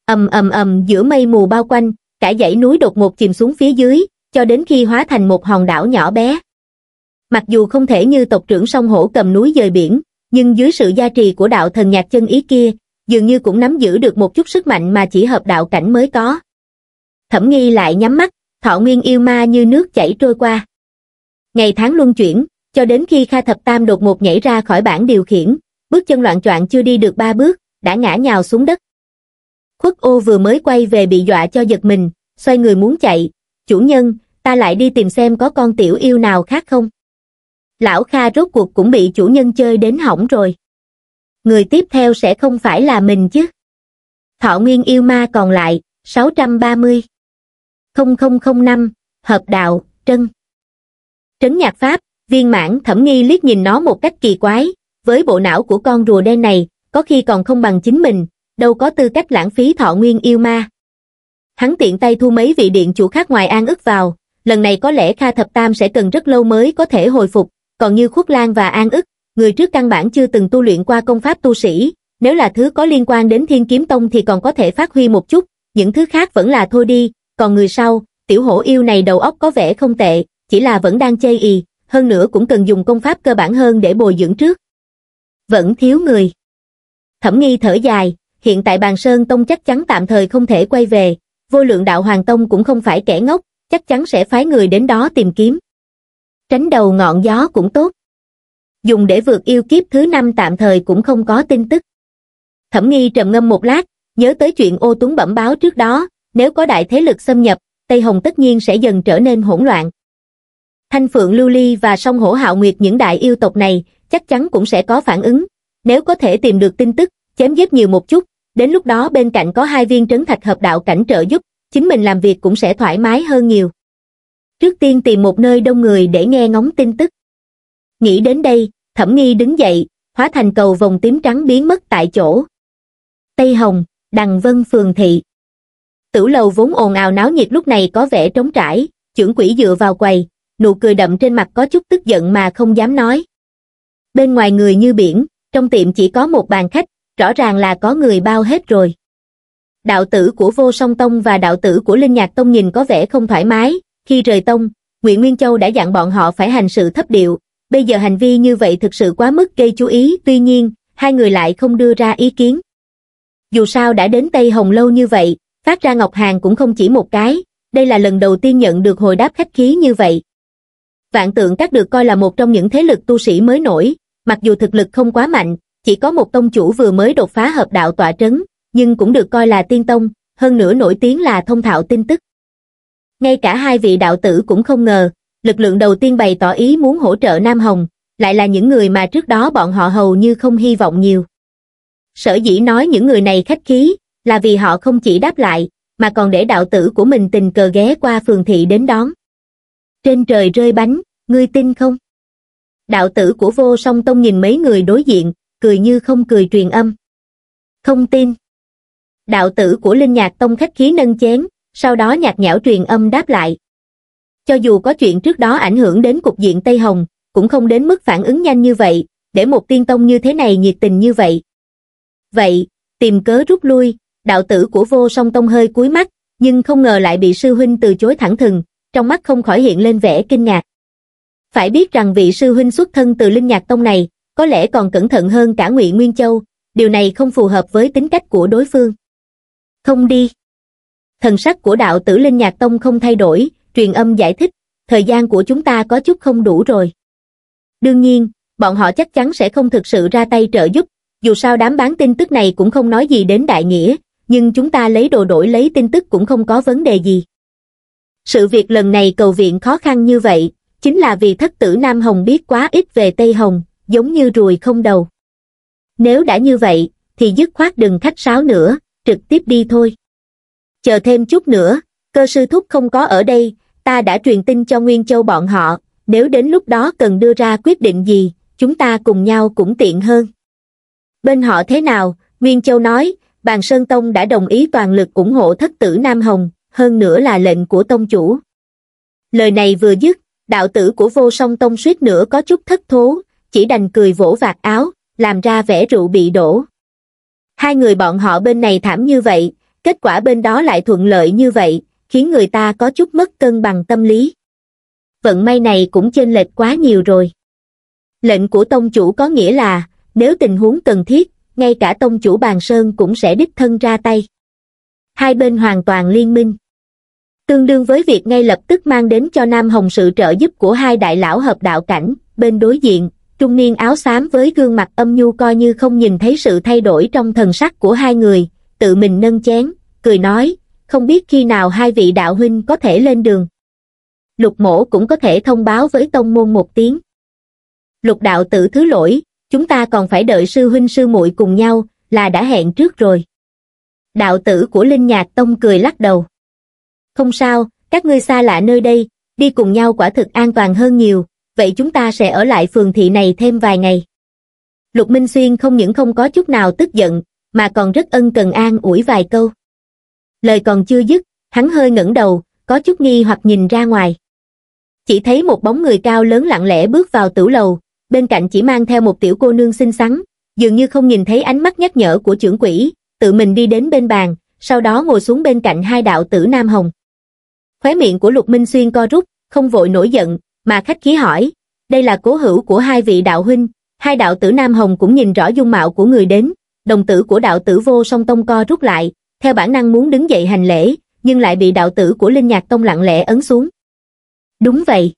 ầm ầm ầm giữa mây mù bao quanh, cả dãy núi đột ngột chìm xuống phía dưới, cho đến khi hóa thành một hòn đảo nhỏ bé. Mặc dù không thể như tộc trưởng sông hổ cầm núi dời biển, nhưng dưới sự gia trì của đạo thần nhạc chân ý kia, dường như cũng nắm giữ được một chút sức mạnh mà chỉ hợp đạo cảnh mới có. Thẩm nghi lại nhắm mắt, thọ nguyên yêu ma như nước chảy trôi qua. Ngày tháng luân chuyển, cho đến khi Kha Thập Tam đột ngột nhảy ra khỏi bảng điều khiển, bước chân loạn choạng chưa đi được ba bước, đã ngã nhào xuống đất. Khuất ô vừa mới quay về bị dọa cho giật mình, xoay người muốn chạy, chủ nhân, ta lại đi tìm xem có con tiểu yêu nào khác không. Lão Kha rốt cuộc cũng bị chủ nhân chơi đến hỏng rồi. Người tiếp theo sẽ không phải là mình chứ. Thọ nguyên yêu ma còn lại, 630. 0005, hợp đạo, trân. Trấn nhạc pháp, viên mãn thẩm nghi liếc nhìn nó một cách kỳ quái, với bộ não của con rùa đen này, có khi còn không bằng chính mình, đâu có tư cách lãng phí thọ nguyên yêu ma. Hắn tiện tay thu mấy vị điện chủ khác ngoài an ức vào, lần này có lẽ Kha Thập Tam sẽ cần rất lâu mới có thể hồi phục, còn như Khuất Lan và An ức, người trước căn bản chưa từng tu luyện qua công pháp tu sĩ, nếu là thứ có liên quan đến Thiên Kiếm Tông thì còn có thể phát huy một chút, những thứ khác vẫn là thôi đi, còn người sau, tiểu hổ yêu này đầu óc có vẻ không tệ, chỉ là vẫn đang chê ý, hơn nữa cũng cần dùng công pháp cơ bản hơn để bồi dưỡng trước. Vẫn thiếu người. Thẩm nghi thở dài, hiện tại bàn Sơn Tông chắc chắn tạm thời không thể quay về, vô lượng đạo Hoàng Tông cũng không phải kẻ ngốc, chắc chắn sẽ phái người đến đó tìm kiếm. Tránh đầu ngọn gió cũng tốt. Dùng để vượt yêu kiếp thứ năm tạm thời cũng không có tin tức. Thẩm nghi trầm ngâm một lát, nhớ tới chuyện ô tuấn bẩm báo trước đó, nếu có đại thế lực xâm nhập, Tây Hồng tất nhiên sẽ dần trở nên hỗn loạn. Thanh Phượng Lưu Ly và song hổ hạo nguyệt những đại yêu tộc này, chắc chắn cũng sẽ có phản ứng. Nếu có thể tìm được tin tức, chém giết nhiều một chút, đến lúc đó bên cạnh có hai viên trấn thạch hợp đạo cảnh trợ giúp, chính mình làm việc cũng sẽ thoải mái hơn nhiều. Trước tiên tìm một nơi đông người để nghe ngóng tin tức. Nghĩ đến đây, Thẩm Nghi đứng dậy, hóa thành cầu vòng tím trắng biến mất tại chỗ. Tây Hồng, Đằng Vân Phường Thị tử lầu vốn ồn ào náo nhiệt lúc này có vẻ trống trải chưởng quỷ dựa vào quầy nụ cười đậm trên mặt có chút tức giận mà không dám nói bên ngoài người như biển trong tiệm chỉ có một bàn khách rõ ràng là có người bao hết rồi đạo tử của vô song tông và đạo tử của linh nhạc tông nhìn có vẻ không thoải mái khi rời tông nguyễn nguyên châu đã dặn bọn họ phải hành sự thấp điệu bây giờ hành vi như vậy thực sự quá mức gây chú ý tuy nhiên hai người lại không đưa ra ý kiến dù sao đã đến tây hồng lâu như vậy phát ra Ngọc Hàng cũng không chỉ một cái, đây là lần đầu tiên nhận được hồi đáp khách khí như vậy. Vạn tượng các được coi là một trong những thế lực tu sĩ mới nổi, mặc dù thực lực không quá mạnh, chỉ có một tông chủ vừa mới đột phá hợp đạo tọa trấn, nhưng cũng được coi là tiên tông, hơn nữa nổi tiếng là thông thạo tin tức. Ngay cả hai vị đạo tử cũng không ngờ, lực lượng đầu tiên bày tỏ ý muốn hỗ trợ Nam Hồng, lại là những người mà trước đó bọn họ hầu như không hy vọng nhiều. Sở dĩ nói những người này khách khí, là vì họ không chỉ đáp lại, mà còn để đạo tử của mình tình cờ ghé qua phường thị đến đón. Trên trời rơi bánh, ngươi tin không? Đạo tử của vô song tông nhìn mấy người đối diện, cười như không cười truyền âm. Không tin. Đạo tử của Linh Nhạc Tông khách khí nâng chén, sau đó nhạt nhẽo truyền âm đáp lại. Cho dù có chuyện trước đó ảnh hưởng đến cục diện Tây Hồng, cũng không đến mức phản ứng nhanh như vậy, để một tiên tông như thế này nhiệt tình như vậy. Vậy, tìm cớ rút lui, đạo tử của vô song tông hơi cúi mắt, nhưng không ngờ lại bị sư huynh từ chối thẳng thừng, trong mắt không khỏi hiện lên vẻ kinh ngạc. Phải biết rằng vị sư huynh xuất thân từ linh nhạc tông này, có lẽ còn cẩn thận hơn cả Ngụy Nguyên Châu, điều này không phù hợp với tính cách của đối phương. Không đi. Thần sắc của đạo tử linh nhạc tông không thay đổi, truyền âm giải thích, thời gian của chúng ta có chút không đủ rồi. Đương nhiên, bọn họ chắc chắn sẽ không thực sự ra tay trợ giúp, dù sao đám bán tin tức này cũng không nói gì đến đại nghĩa, nhưng chúng ta lấy đồ đổi lấy tin tức cũng không có vấn đề gì. Sự việc lần này cầu viện khó khăn như vậy, chính là vì thất tử Nam Hồng biết quá ít về Tây Hồng, giống như ruồi không đầu. Nếu đã như vậy, thì dứt khoát đừng khách sáo nữa, trực tiếp đi thôi. Chờ thêm chút nữa, cơ sư thúc không có ở đây, ta đã truyền tin cho Nguyên Châu bọn họ, nếu đến lúc đó cần đưa ra quyết định gì, chúng ta cùng nhau cũng tiện hơn. Bên họ thế nào, Nguyên Châu nói, Bàn Sơn Tông đã đồng ý toàn lực ủng hộ thất tử Nam Hồng, hơn nữa là lệnh của Tông chủ. Lời này vừa dứt, đạo tử của vô song Tông suýt nữa có chút thất thố, chỉ đành cười vỗ vạt áo, làm ra vẻ rượu bị đổ. Hai người bọn họ bên này thảm như vậy, kết quả bên đó lại thuận lợi như vậy, khiến người ta có chút mất cân bằng tâm lý. Vận may này cũng chênh lệch quá nhiều rồi. Lệnh của tông chủ có nghĩa là, nếu tình huống cần thiết, ngay cả tông chủ bàn sơn cũng sẽ đích thân ra tay. Hai bên hoàn toàn liên minh. Tương đương với việc ngay lập tức mang đến cho Nam Hồng sự trợ giúp của hai đại lão hợp đạo cảnh, bên đối diện, trung niên áo xám với gương mặt âm nhu coi như không nhìn thấy sự thay đổi trong thần sắc của hai người, tự mình nâng chén, cười nói, không biết khi nào hai vị đạo huynh có thể lên đường. Lục mổ cũng có thể thông báo với tông môn một tiếng. Lục đạo tử thứ lỗi, chúng ta còn phải đợi sư huynh sư muội cùng nhau, là đã hẹn trước rồi. Đạo tử của Linh Nhạc Tông cười lắc đầu. Không sao, các ngươi xa lạ nơi đây, đi cùng nhau quả thực an toàn hơn nhiều, vậy chúng ta sẽ ở lại phường thị này thêm vài ngày. Lục Minh Xuyên không những không có chút nào tức giận, mà còn rất ân cần an ủi vài câu. Lời còn chưa dứt, hắn hơi ngẩng đầu, có chút nghi hoặc nhìn ra ngoài. Chỉ thấy một bóng người cao lớn lặng lẽ bước vào tử lầu, bên cạnh chỉ mang theo một tiểu cô nương xinh xắn, dường như không nhìn thấy ánh mắt nhắc nhở của trưởng quỷ tự mình đi đến bên bàn, sau đó ngồi xuống bên cạnh hai đạo tử Nam Hồng. Khóe miệng của Lục Minh Xuyên co rút, không vội nổi giận, mà khách khí hỏi, đây là cố hữu của hai vị đạo huynh, hai đạo tử Nam Hồng cũng nhìn rõ dung mạo của người đến, đồng tử của đạo tử vô song tông co rút lại, theo bản năng muốn đứng dậy hành lễ, nhưng lại bị đạo tử của Linh Nhạc Tông lặng lẽ ấn xuống. Đúng vậy.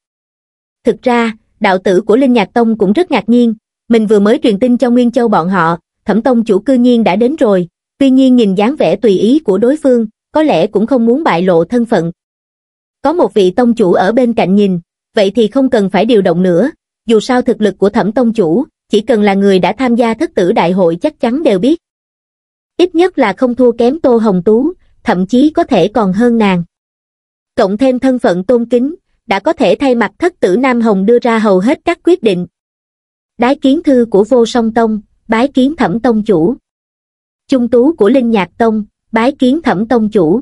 Thực ra, đạo tử của Linh Nhạc Tông cũng rất ngạc nhiên, mình vừa mới truyền tin cho Nguyên Châu bọn họ, thẩm tông chủ cư nhiên đã đến rồi, tuy nhiên nhìn dáng vẻ tùy ý của đối phương, có lẽ cũng không muốn bại lộ thân phận. Có một vị tông chủ ở bên cạnh nhìn, vậy thì không cần phải điều động nữa, dù sao thực lực của thẩm tông chủ, chỉ cần là người đã tham gia thất tử đại hội chắc chắn đều biết. Ít nhất là không thua kém Tô Hồng Tú, thậm chí có thể còn hơn nàng. Cộng thêm thân phận tôn kính, đã có thể thay mặt thất tử Nam Hồng đưa ra hầu hết các quyết định. Đái kiến thư của vô song tông, bái kiến thẩm tông chủ. Trung tú của linh nhạc tông, bái kiến thẩm tông chủ.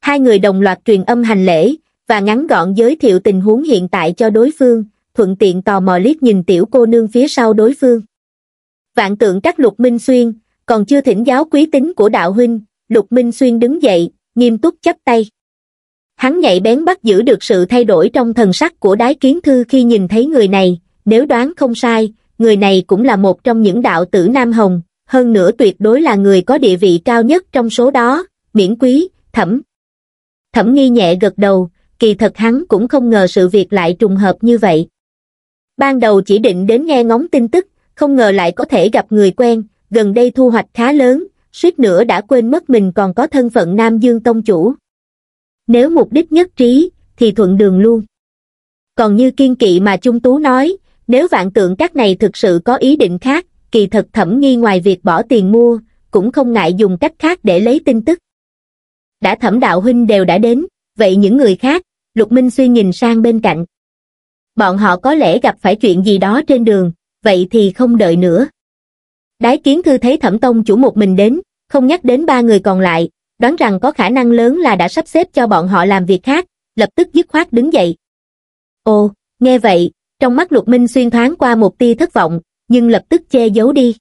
Hai người đồng loạt truyền âm hành lễ, và ngắn gọn giới thiệu tình huống hiện tại cho đối phương, thuận tiện tò mò liếc nhìn tiểu cô nương phía sau đối phương. Vạn tượng các lục minh xuyên, còn chưa thỉnh giáo quý tính của đạo huynh, lục minh xuyên đứng dậy, nghiêm túc chắp tay hắn nhạy bén bắt giữ được sự thay đổi trong thần sắc của đái kiến thư khi nhìn thấy người này, nếu đoán không sai, người này cũng là một trong những đạo tử Nam Hồng, hơn nữa tuyệt đối là người có địa vị cao nhất trong số đó, miễn quý, thẩm. Thẩm nghi nhẹ gật đầu, kỳ thật hắn cũng không ngờ sự việc lại trùng hợp như vậy. Ban đầu chỉ định đến nghe ngóng tin tức, không ngờ lại có thể gặp người quen, gần đây thu hoạch khá lớn, suýt nữa đã quên mất mình còn có thân phận Nam Dương Tông Chủ nếu mục đích nhất trí, thì thuận đường luôn. Còn như kiên kỵ mà Trung Tú nói, nếu vạn tượng các này thực sự có ý định khác, kỳ thật thẩm nghi ngoài việc bỏ tiền mua, cũng không ngại dùng cách khác để lấy tin tức. Đã thẩm đạo huynh đều đã đến, vậy những người khác, Lục Minh Xuyên nhìn sang bên cạnh. Bọn họ có lẽ gặp phải chuyện gì đó trên đường, vậy thì không đợi nữa. Đái kiến thư thấy thẩm tông chủ một mình đến, không nhắc đến ba người còn lại, đoán rằng có khả năng lớn là đã sắp xếp cho bọn họ làm việc khác, lập tức dứt khoát đứng dậy. Ồ, nghe vậy, trong mắt Lục Minh xuyên thoáng qua một tia thất vọng, nhưng lập tức che giấu đi.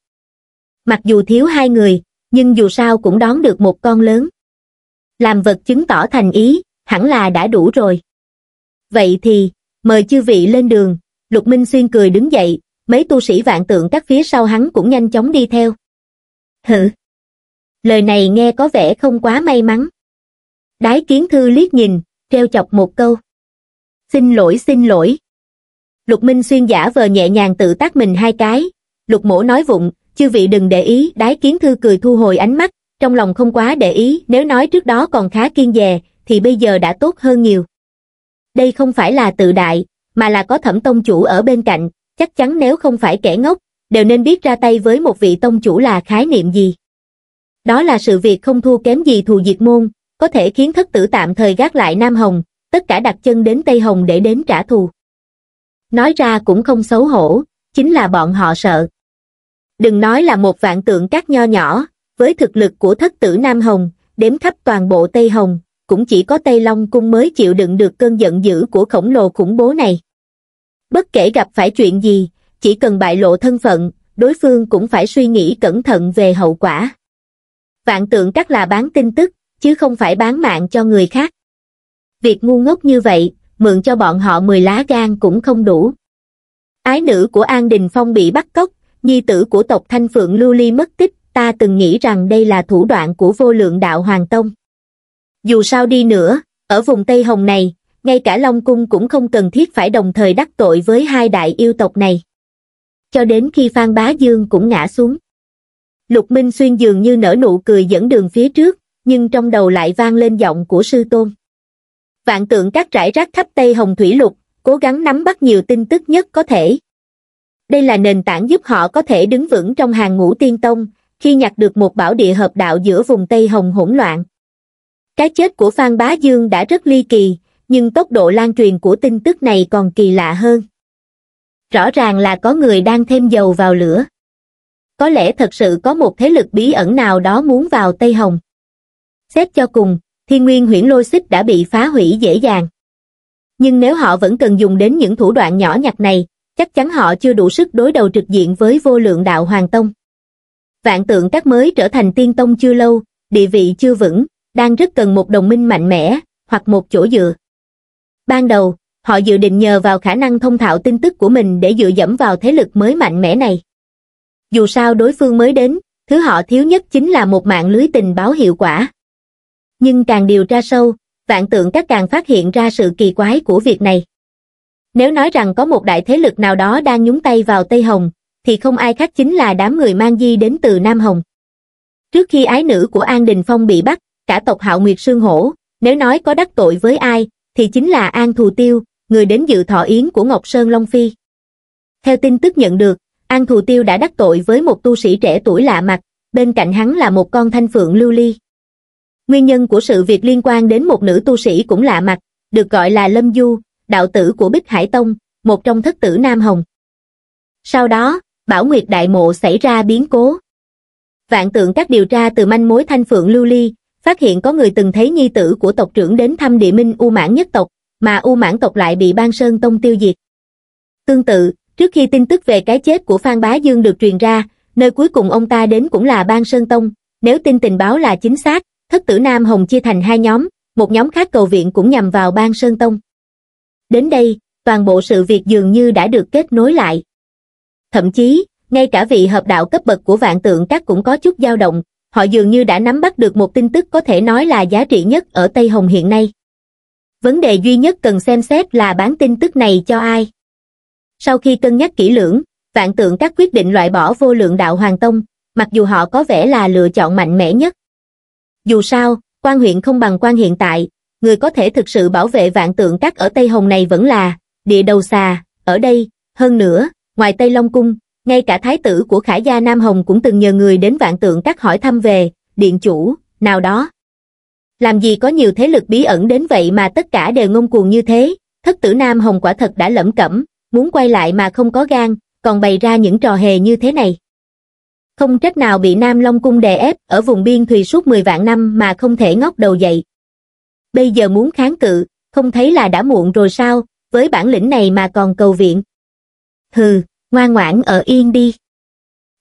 Mặc dù thiếu hai người, nhưng dù sao cũng đón được một con lớn. Làm vật chứng tỏ thành ý, hẳn là đã đủ rồi. Vậy thì, mời chư vị lên đường, Lục Minh xuyên cười đứng dậy, mấy tu sĩ vạn tượng các phía sau hắn cũng nhanh chóng đi theo. Hử? lời này nghe có vẻ không quá may mắn đái kiến thư liếc nhìn treo chọc một câu xin lỗi xin lỗi lục minh xuyên giả vờ nhẹ nhàng tự tác mình hai cái lục mổ nói vụng chư vị đừng để ý đái kiến thư cười thu hồi ánh mắt trong lòng không quá để ý nếu nói trước đó còn khá kiên dè thì bây giờ đã tốt hơn nhiều đây không phải là tự đại mà là có thẩm tông chủ ở bên cạnh chắc chắn nếu không phải kẻ ngốc đều nên biết ra tay với một vị tông chủ là khái niệm gì đó là sự việc không thua kém gì thù diệt môn, có thể khiến thất tử tạm thời gác lại Nam Hồng, tất cả đặt chân đến Tây Hồng để đến trả thù. Nói ra cũng không xấu hổ, chính là bọn họ sợ. Đừng nói là một vạn tượng các nho nhỏ, với thực lực của thất tử Nam Hồng, đếm khắp toàn bộ Tây Hồng, cũng chỉ có Tây Long Cung mới chịu đựng được cơn giận dữ của khổng lồ khủng bố này. Bất kể gặp phải chuyện gì, chỉ cần bại lộ thân phận, đối phương cũng phải suy nghĩ cẩn thận về hậu quả vạn tượng các là bán tin tức, chứ không phải bán mạng cho người khác. Việc ngu ngốc như vậy, mượn cho bọn họ 10 lá gan cũng không đủ. Ái nữ của An Đình Phong bị bắt cóc, nhi tử của tộc Thanh Phượng Lưu Ly mất tích, ta từng nghĩ rằng đây là thủ đoạn của vô lượng đạo Hoàng Tông. Dù sao đi nữa, ở vùng Tây Hồng này, ngay cả Long Cung cũng không cần thiết phải đồng thời đắc tội với hai đại yêu tộc này. Cho đến khi Phan Bá Dương cũng ngã xuống. Lục Minh Xuyên dường như nở nụ cười dẫn đường phía trước, nhưng trong đầu lại vang lên giọng của sư tôn. Vạn tượng các rải rác khắp Tây Hồng Thủy Lục, cố gắng nắm bắt nhiều tin tức nhất có thể. Đây là nền tảng giúp họ có thể đứng vững trong hàng ngũ tiên tông, khi nhặt được một bảo địa hợp đạo giữa vùng Tây Hồng hỗn loạn. Cái chết của Phan Bá Dương đã rất ly kỳ, nhưng tốc độ lan truyền của tin tức này còn kỳ lạ hơn. Rõ ràng là có người đang thêm dầu vào lửa có lẽ thật sự có một thế lực bí ẩn nào đó muốn vào Tây Hồng. Xét cho cùng, thiên nguyên huyển lôi xích đã bị phá hủy dễ dàng. Nhưng nếu họ vẫn cần dùng đến những thủ đoạn nhỏ nhặt này, chắc chắn họ chưa đủ sức đối đầu trực diện với vô lượng đạo Hoàng Tông. Vạn tượng các mới trở thành tiên tông chưa lâu, địa vị chưa vững, đang rất cần một đồng minh mạnh mẽ, hoặc một chỗ dựa. Ban đầu, họ dự định nhờ vào khả năng thông thạo tin tức của mình để dựa dẫm vào thế lực mới mạnh mẽ này dù sao đối phương mới đến, thứ họ thiếu nhất chính là một mạng lưới tình báo hiệu quả. Nhưng càng điều tra sâu, vạn tượng các càng phát hiện ra sự kỳ quái của việc này. Nếu nói rằng có một đại thế lực nào đó đang nhúng tay vào Tây Hồng, thì không ai khác chính là đám người mang di đến từ Nam Hồng. Trước khi ái nữ của An Đình Phong bị bắt, cả tộc Hạo Nguyệt Sương Hổ, nếu nói có đắc tội với ai, thì chính là An Thù Tiêu, người đến dự thọ yến của Ngọc Sơn Long Phi. Theo tin tức nhận được, An Thù Tiêu đã đắc tội với một tu sĩ trẻ tuổi lạ mặt, bên cạnh hắn là một con thanh phượng lưu ly. Nguyên nhân của sự việc liên quan đến một nữ tu sĩ cũng lạ mặt, được gọi là Lâm Du, đạo tử của Bích Hải Tông, một trong thất tử Nam Hồng. Sau đó, Bảo Nguyệt Đại Mộ xảy ra biến cố. Vạn tượng các điều tra từ manh mối thanh phượng lưu ly, phát hiện có người từng thấy nhi tử của tộc trưởng đến thăm địa minh U Mãn nhất tộc, mà U Mãn tộc lại bị Ban Sơn Tông tiêu diệt. Tương tự, Trước khi tin tức về cái chết của Phan Bá Dương được truyền ra, nơi cuối cùng ông ta đến cũng là Ban Sơn Tông. Nếu tin tình báo là chính xác, thất tử Nam Hồng chia thành hai nhóm, một nhóm khác cầu viện cũng nhằm vào Ban Sơn Tông. Đến đây, toàn bộ sự việc dường như đã được kết nối lại. Thậm chí, ngay cả vị hợp đạo cấp bậc của vạn tượng các cũng có chút dao động, họ dường như đã nắm bắt được một tin tức có thể nói là giá trị nhất ở Tây Hồng hiện nay. Vấn đề duy nhất cần xem xét là bán tin tức này cho ai sau khi cân nhắc kỹ lưỡng vạn tượng các quyết định loại bỏ vô lượng đạo hoàng tông mặc dù họ có vẻ là lựa chọn mạnh mẽ nhất dù sao quan huyện không bằng quan hiện tại người có thể thực sự bảo vệ vạn tượng các ở tây hồng này vẫn là địa đầu xà ở đây hơn nữa ngoài tây long cung ngay cả thái tử của khải gia nam hồng cũng từng nhờ người đến vạn tượng các hỏi thăm về điện chủ nào đó làm gì có nhiều thế lực bí ẩn đến vậy mà tất cả đều ngông cuồng như thế thất tử nam hồng quả thật đã lẩm cẩm muốn quay lại mà không có gan, còn bày ra những trò hề như thế này. Không trách nào bị Nam Long Cung đè ép ở vùng biên thùy suốt 10 vạn năm mà không thể ngóc đầu dậy. Bây giờ muốn kháng cự, không thấy là đã muộn rồi sao, với bản lĩnh này mà còn cầu viện. Hừ, ngoan ngoãn ở yên đi.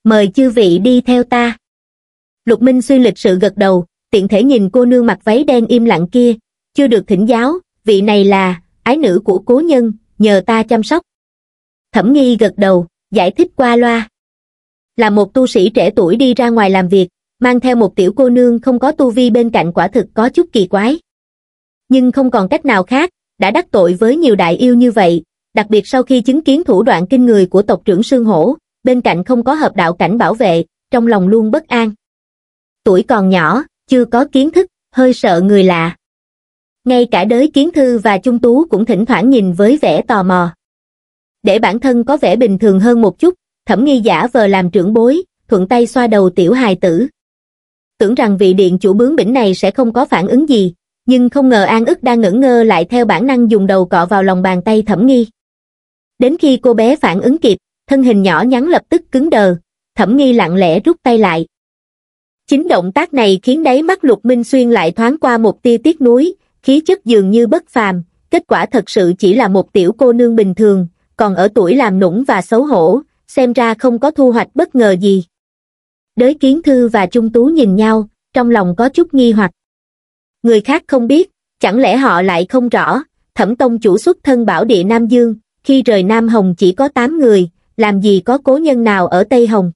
Mời chư vị đi theo ta. Lục Minh suy lịch sự gật đầu, tiện thể nhìn cô nương mặc váy đen im lặng kia, chưa được thỉnh giáo, vị này là ái nữ của cố nhân, nhờ ta chăm sóc thẩm nghi gật đầu giải thích qua loa là một tu sĩ trẻ tuổi đi ra ngoài làm việc mang theo một tiểu cô nương không có tu vi bên cạnh quả thực có chút kỳ quái nhưng không còn cách nào khác đã đắc tội với nhiều đại yêu như vậy đặc biệt sau khi chứng kiến thủ đoạn kinh người của tộc trưởng sương hổ bên cạnh không có hợp đạo cảnh bảo vệ trong lòng luôn bất an tuổi còn nhỏ chưa có kiến thức hơi sợ người lạ ngay cả đới kiến thư và trung tú cũng thỉnh thoảng nhìn với vẻ tò mò để bản thân có vẻ bình thường hơn một chút, thẩm nghi giả vờ làm trưởng bối, thuận tay xoa đầu tiểu hài tử. Tưởng rằng vị điện chủ bướng bỉnh này sẽ không có phản ứng gì, nhưng không ngờ An ức đang ngẩn ngơ lại theo bản năng dùng đầu cọ vào lòng bàn tay thẩm nghi. Đến khi cô bé phản ứng kịp, thân hình nhỏ nhắn lập tức cứng đờ, thẩm nghi lặng lẽ rút tay lại. Chính động tác này khiến đáy mắt lục minh xuyên lại thoáng qua một tia tiết núi khí chất dường như bất phàm, kết quả thật sự chỉ là một tiểu cô nương bình thường, còn ở tuổi làm nũng và xấu hổ, xem ra không có thu hoạch bất ngờ gì. Đới kiến thư và trung tú nhìn nhau, trong lòng có chút nghi hoặc. Người khác không biết, chẳng lẽ họ lại không rõ, thẩm tông chủ xuất thân bảo địa Nam Dương, khi rời Nam Hồng chỉ có 8 người, làm gì có cố nhân nào ở Tây Hồng.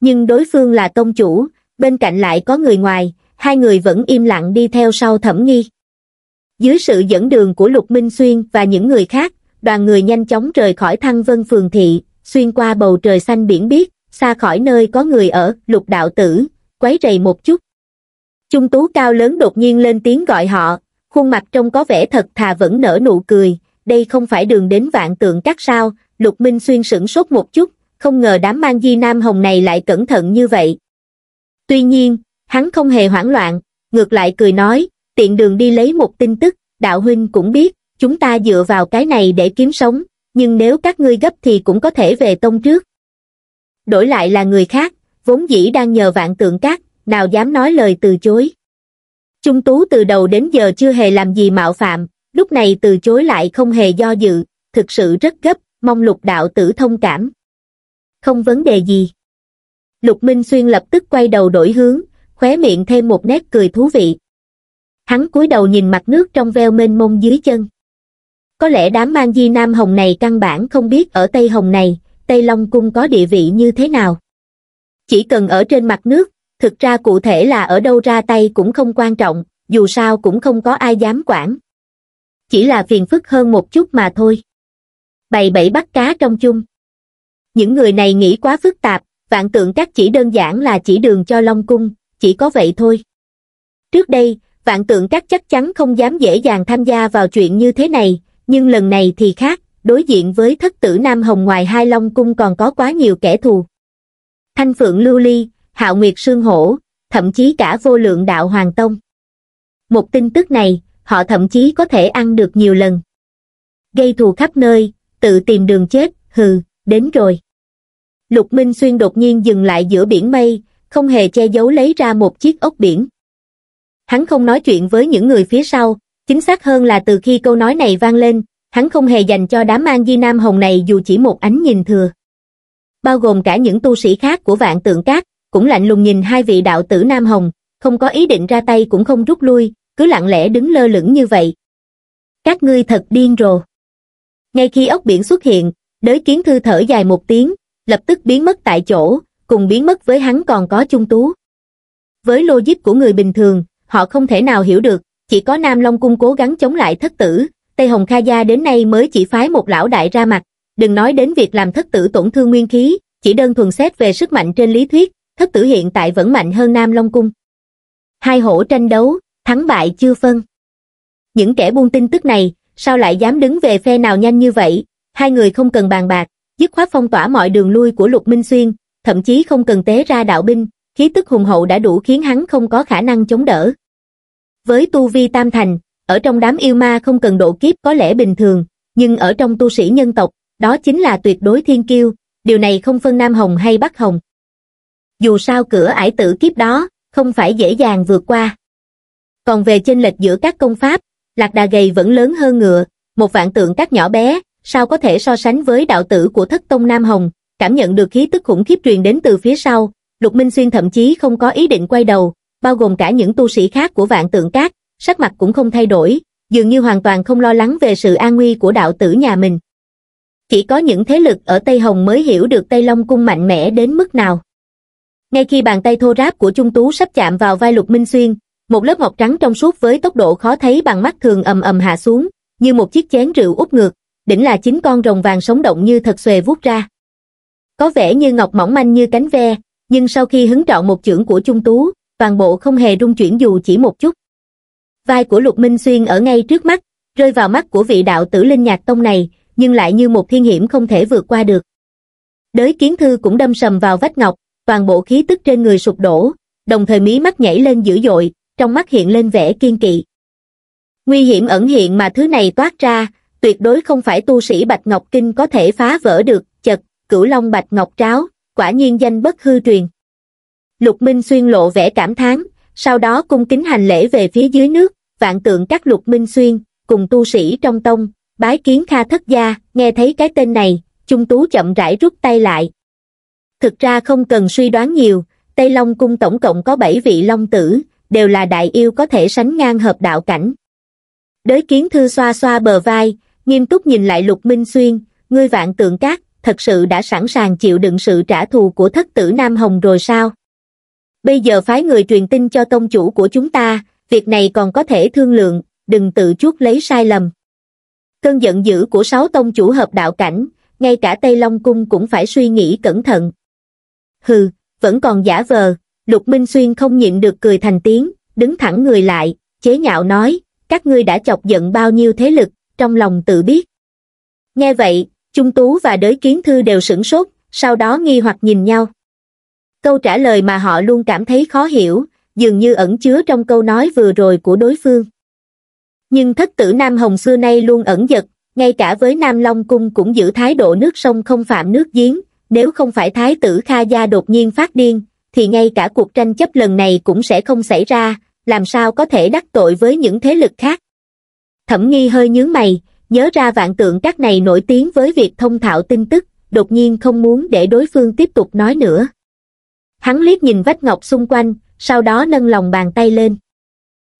Nhưng đối phương là tông chủ, bên cạnh lại có người ngoài, hai người vẫn im lặng đi theo sau thẩm nghi. Dưới sự dẫn đường của Lục Minh Xuyên và những người khác, đoàn người nhanh chóng rời khỏi thăng vân phường thị, xuyên qua bầu trời xanh biển biếc, xa khỏi nơi có người ở, lục đạo tử, quấy rầy một chút. Trung tú cao lớn đột nhiên lên tiếng gọi họ, khuôn mặt trông có vẻ thật thà vẫn nở nụ cười, đây không phải đường đến vạn tượng các sao, lục minh xuyên sửng sốt một chút, không ngờ đám mang di nam hồng này lại cẩn thận như vậy. Tuy nhiên, hắn không hề hoảng loạn, ngược lại cười nói, tiện đường đi lấy một tin tức, đạo huynh cũng biết, chúng ta dựa vào cái này để kiếm sống, nhưng nếu các ngươi gấp thì cũng có thể về tông trước. Đổi lại là người khác, vốn dĩ đang nhờ vạn tượng cát, nào dám nói lời từ chối. Trung Tú từ đầu đến giờ chưa hề làm gì mạo phạm, lúc này từ chối lại không hề do dự, thực sự rất gấp, mong lục đạo tử thông cảm. Không vấn đề gì. Lục Minh Xuyên lập tức quay đầu đổi hướng, khóe miệng thêm một nét cười thú vị. Hắn cúi đầu nhìn mặt nước trong veo mênh mông dưới chân có lẽ đám mang di Nam Hồng này căn bản không biết ở Tây Hồng này, Tây Long Cung có địa vị như thế nào. Chỉ cần ở trên mặt nước, thực ra cụ thể là ở đâu ra tay cũng không quan trọng, dù sao cũng không có ai dám quản. Chỉ là phiền phức hơn một chút mà thôi. Bày bẫy bắt cá trong chung. Những người này nghĩ quá phức tạp, vạn tượng các chỉ đơn giản là chỉ đường cho Long Cung, chỉ có vậy thôi. Trước đây, vạn tượng các chắc chắn không dám dễ dàng tham gia vào chuyện như thế này, nhưng lần này thì khác, đối diện với thất tử Nam Hồng ngoài hai long cung còn có quá nhiều kẻ thù. Thanh Phượng Lưu Ly, Hạo Nguyệt Sương Hổ, thậm chí cả vô lượng đạo Hoàng Tông. Một tin tức này, họ thậm chí có thể ăn được nhiều lần. Gây thù khắp nơi, tự tìm đường chết, hừ, đến rồi. Lục Minh Xuyên đột nhiên dừng lại giữa biển mây, không hề che giấu lấy ra một chiếc ốc biển. Hắn không nói chuyện với những người phía sau, Chính xác hơn là từ khi câu nói này vang lên, hắn không hề dành cho đám mang di nam hồng này dù chỉ một ánh nhìn thừa. Bao gồm cả những tu sĩ khác của vạn tượng cát, cũng lạnh lùng nhìn hai vị đạo tử nam hồng, không có ý định ra tay cũng không rút lui, cứ lặng lẽ đứng lơ lửng như vậy. Các ngươi thật điên rồ. Ngay khi ốc biển xuất hiện, đới kiến thư thở dài một tiếng, lập tức biến mất tại chỗ, cùng biến mất với hắn còn có chung tú. Với logic của người bình thường, họ không thể nào hiểu được, chỉ có Nam Long Cung cố gắng chống lại thất tử, Tây Hồng Kha Gia đến nay mới chỉ phái một lão đại ra mặt, đừng nói đến việc làm thất tử tổn thương nguyên khí, chỉ đơn thuần xét về sức mạnh trên lý thuyết, thất tử hiện tại vẫn mạnh hơn Nam Long Cung. Hai hổ tranh đấu, thắng bại chưa phân. Những kẻ buôn tin tức này, sao lại dám đứng về phe nào nhanh như vậy, hai người không cần bàn bạc, dứt khoát phong tỏa mọi đường lui của Lục Minh Xuyên, thậm chí không cần tế ra đạo binh, khí tức hùng hậu đã đủ khiến hắn không có khả năng chống đỡ với tu vi tam thành, ở trong đám yêu ma không cần độ kiếp có lẽ bình thường, nhưng ở trong tu sĩ nhân tộc, đó chính là tuyệt đối thiên kiêu, điều này không phân Nam Hồng hay Bắc Hồng. Dù sao cửa ải tử kiếp đó, không phải dễ dàng vượt qua. Còn về chênh lệch giữa các công pháp, lạc đà gầy vẫn lớn hơn ngựa, một vạn tượng các nhỏ bé, sao có thể so sánh với đạo tử của thất tông Nam Hồng, cảm nhận được khí tức khủng khiếp truyền đến từ phía sau, Lục Minh Xuyên thậm chí không có ý định quay đầu, bao gồm cả những tu sĩ khác của vạn tượng cát, sắc mặt cũng không thay đổi, dường như hoàn toàn không lo lắng về sự an nguy của đạo tử nhà mình. Chỉ có những thế lực ở Tây Hồng mới hiểu được Tây Long Cung mạnh mẽ đến mức nào. Ngay khi bàn tay thô ráp của Trung Tú sắp chạm vào vai Lục Minh Xuyên, một lớp ngọc trắng trong suốt với tốc độ khó thấy bằng mắt thường ầm ầm hạ xuống, như một chiếc chén rượu úp ngược, đỉnh là chính con rồng vàng sống động như thật xòe vuốt ra. Có vẻ như ngọc mỏng manh như cánh ve, nhưng sau khi hứng trọn một chưởng của Trung Tú, toàn bộ không hề rung chuyển dù chỉ một chút. Vai của Lục Minh Xuyên ở ngay trước mắt, rơi vào mắt của vị đạo tử linh nhạc tông này, nhưng lại như một thiên hiểm không thể vượt qua được. Đới kiến thư cũng đâm sầm vào vách ngọc, toàn bộ khí tức trên người sụp đổ, đồng thời mí mắt nhảy lên dữ dội, trong mắt hiện lên vẻ kiên kỵ. Nguy hiểm ẩn hiện mà thứ này toát ra, tuyệt đối không phải tu sĩ Bạch Ngọc Kinh có thể phá vỡ được, chật, cửu long Bạch Ngọc Tráo, quả nhiên danh bất hư truyền. Lục Minh Xuyên lộ vẻ cảm thán, sau đó cung kính hành lễ về phía dưới nước, vạn tượng các Lục Minh Xuyên, cùng tu sĩ trong tông, bái kiến Kha Thất Gia, nghe thấy cái tên này, Trung Tú chậm rãi rút tay lại. Thực ra không cần suy đoán nhiều, Tây Long Cung tổng cộng có 7 vị Long Tử, đều là đại yêu có thể sánh ngang hợp đạo cảnh. Đới kiến thư xoa xoa bờ vai, nghiêm túc nhìn lại Lục Minh Xuyên, ngươi vạn tượng các, thật sự đã sẵn sàng chịu đựng sự trả thù của thất tử Nam Hồng rồi sao? bây giờ phái người truyền tin cho tông chủ của chúng ta việc này còn có thể thương lượng đừng tự chuốc lấy sai lầm cơn giận dữ của sáu tông chủ hợp đạo cảnh ngay cả tây long cung cũng phải suy nghĩ cẩn thận hừ vẫn còn giả vờ lục minh xuyên không nhịn được cười thành tiếng đứng thẳng người lại chế nhạo nói các ngươi đã chọc giận bao nhiêu thế lực trong lòng tự biết nghe vậy trung tú và đới kiến thư đều sửng sốt sau đó nghi hoặc nhìn nhau câu trả lời mà họ luôn cảm thấy khó hiểu, dường như ẩn chứa trong câu nói vừa rồi của đối phương. Nhưng thất tử Nam Hồng xưa nay luôn ẩn giật, ngay cả với Nam Long Cung cũng giữ thái độ nước sông không phạm nước giếng, nếu không phải thái tử Kha Gia đột nhiên phát điên, thì ngay cả cuộc tranh chấp lần này cũng sẽ không xảy ra, làm sao có thể đắc tội với những thế lực khác. Thẩm nghi hơi nhướng mày, nhớ ra vạn tượng các này nổi tiếng với việc thông thạo tin tức, đột nhiên không muốn để đối phương tiếp tục nói nữa hắn liếc nhìn vách ngọc xung quanh sau đó nâng lòng bàn tay lên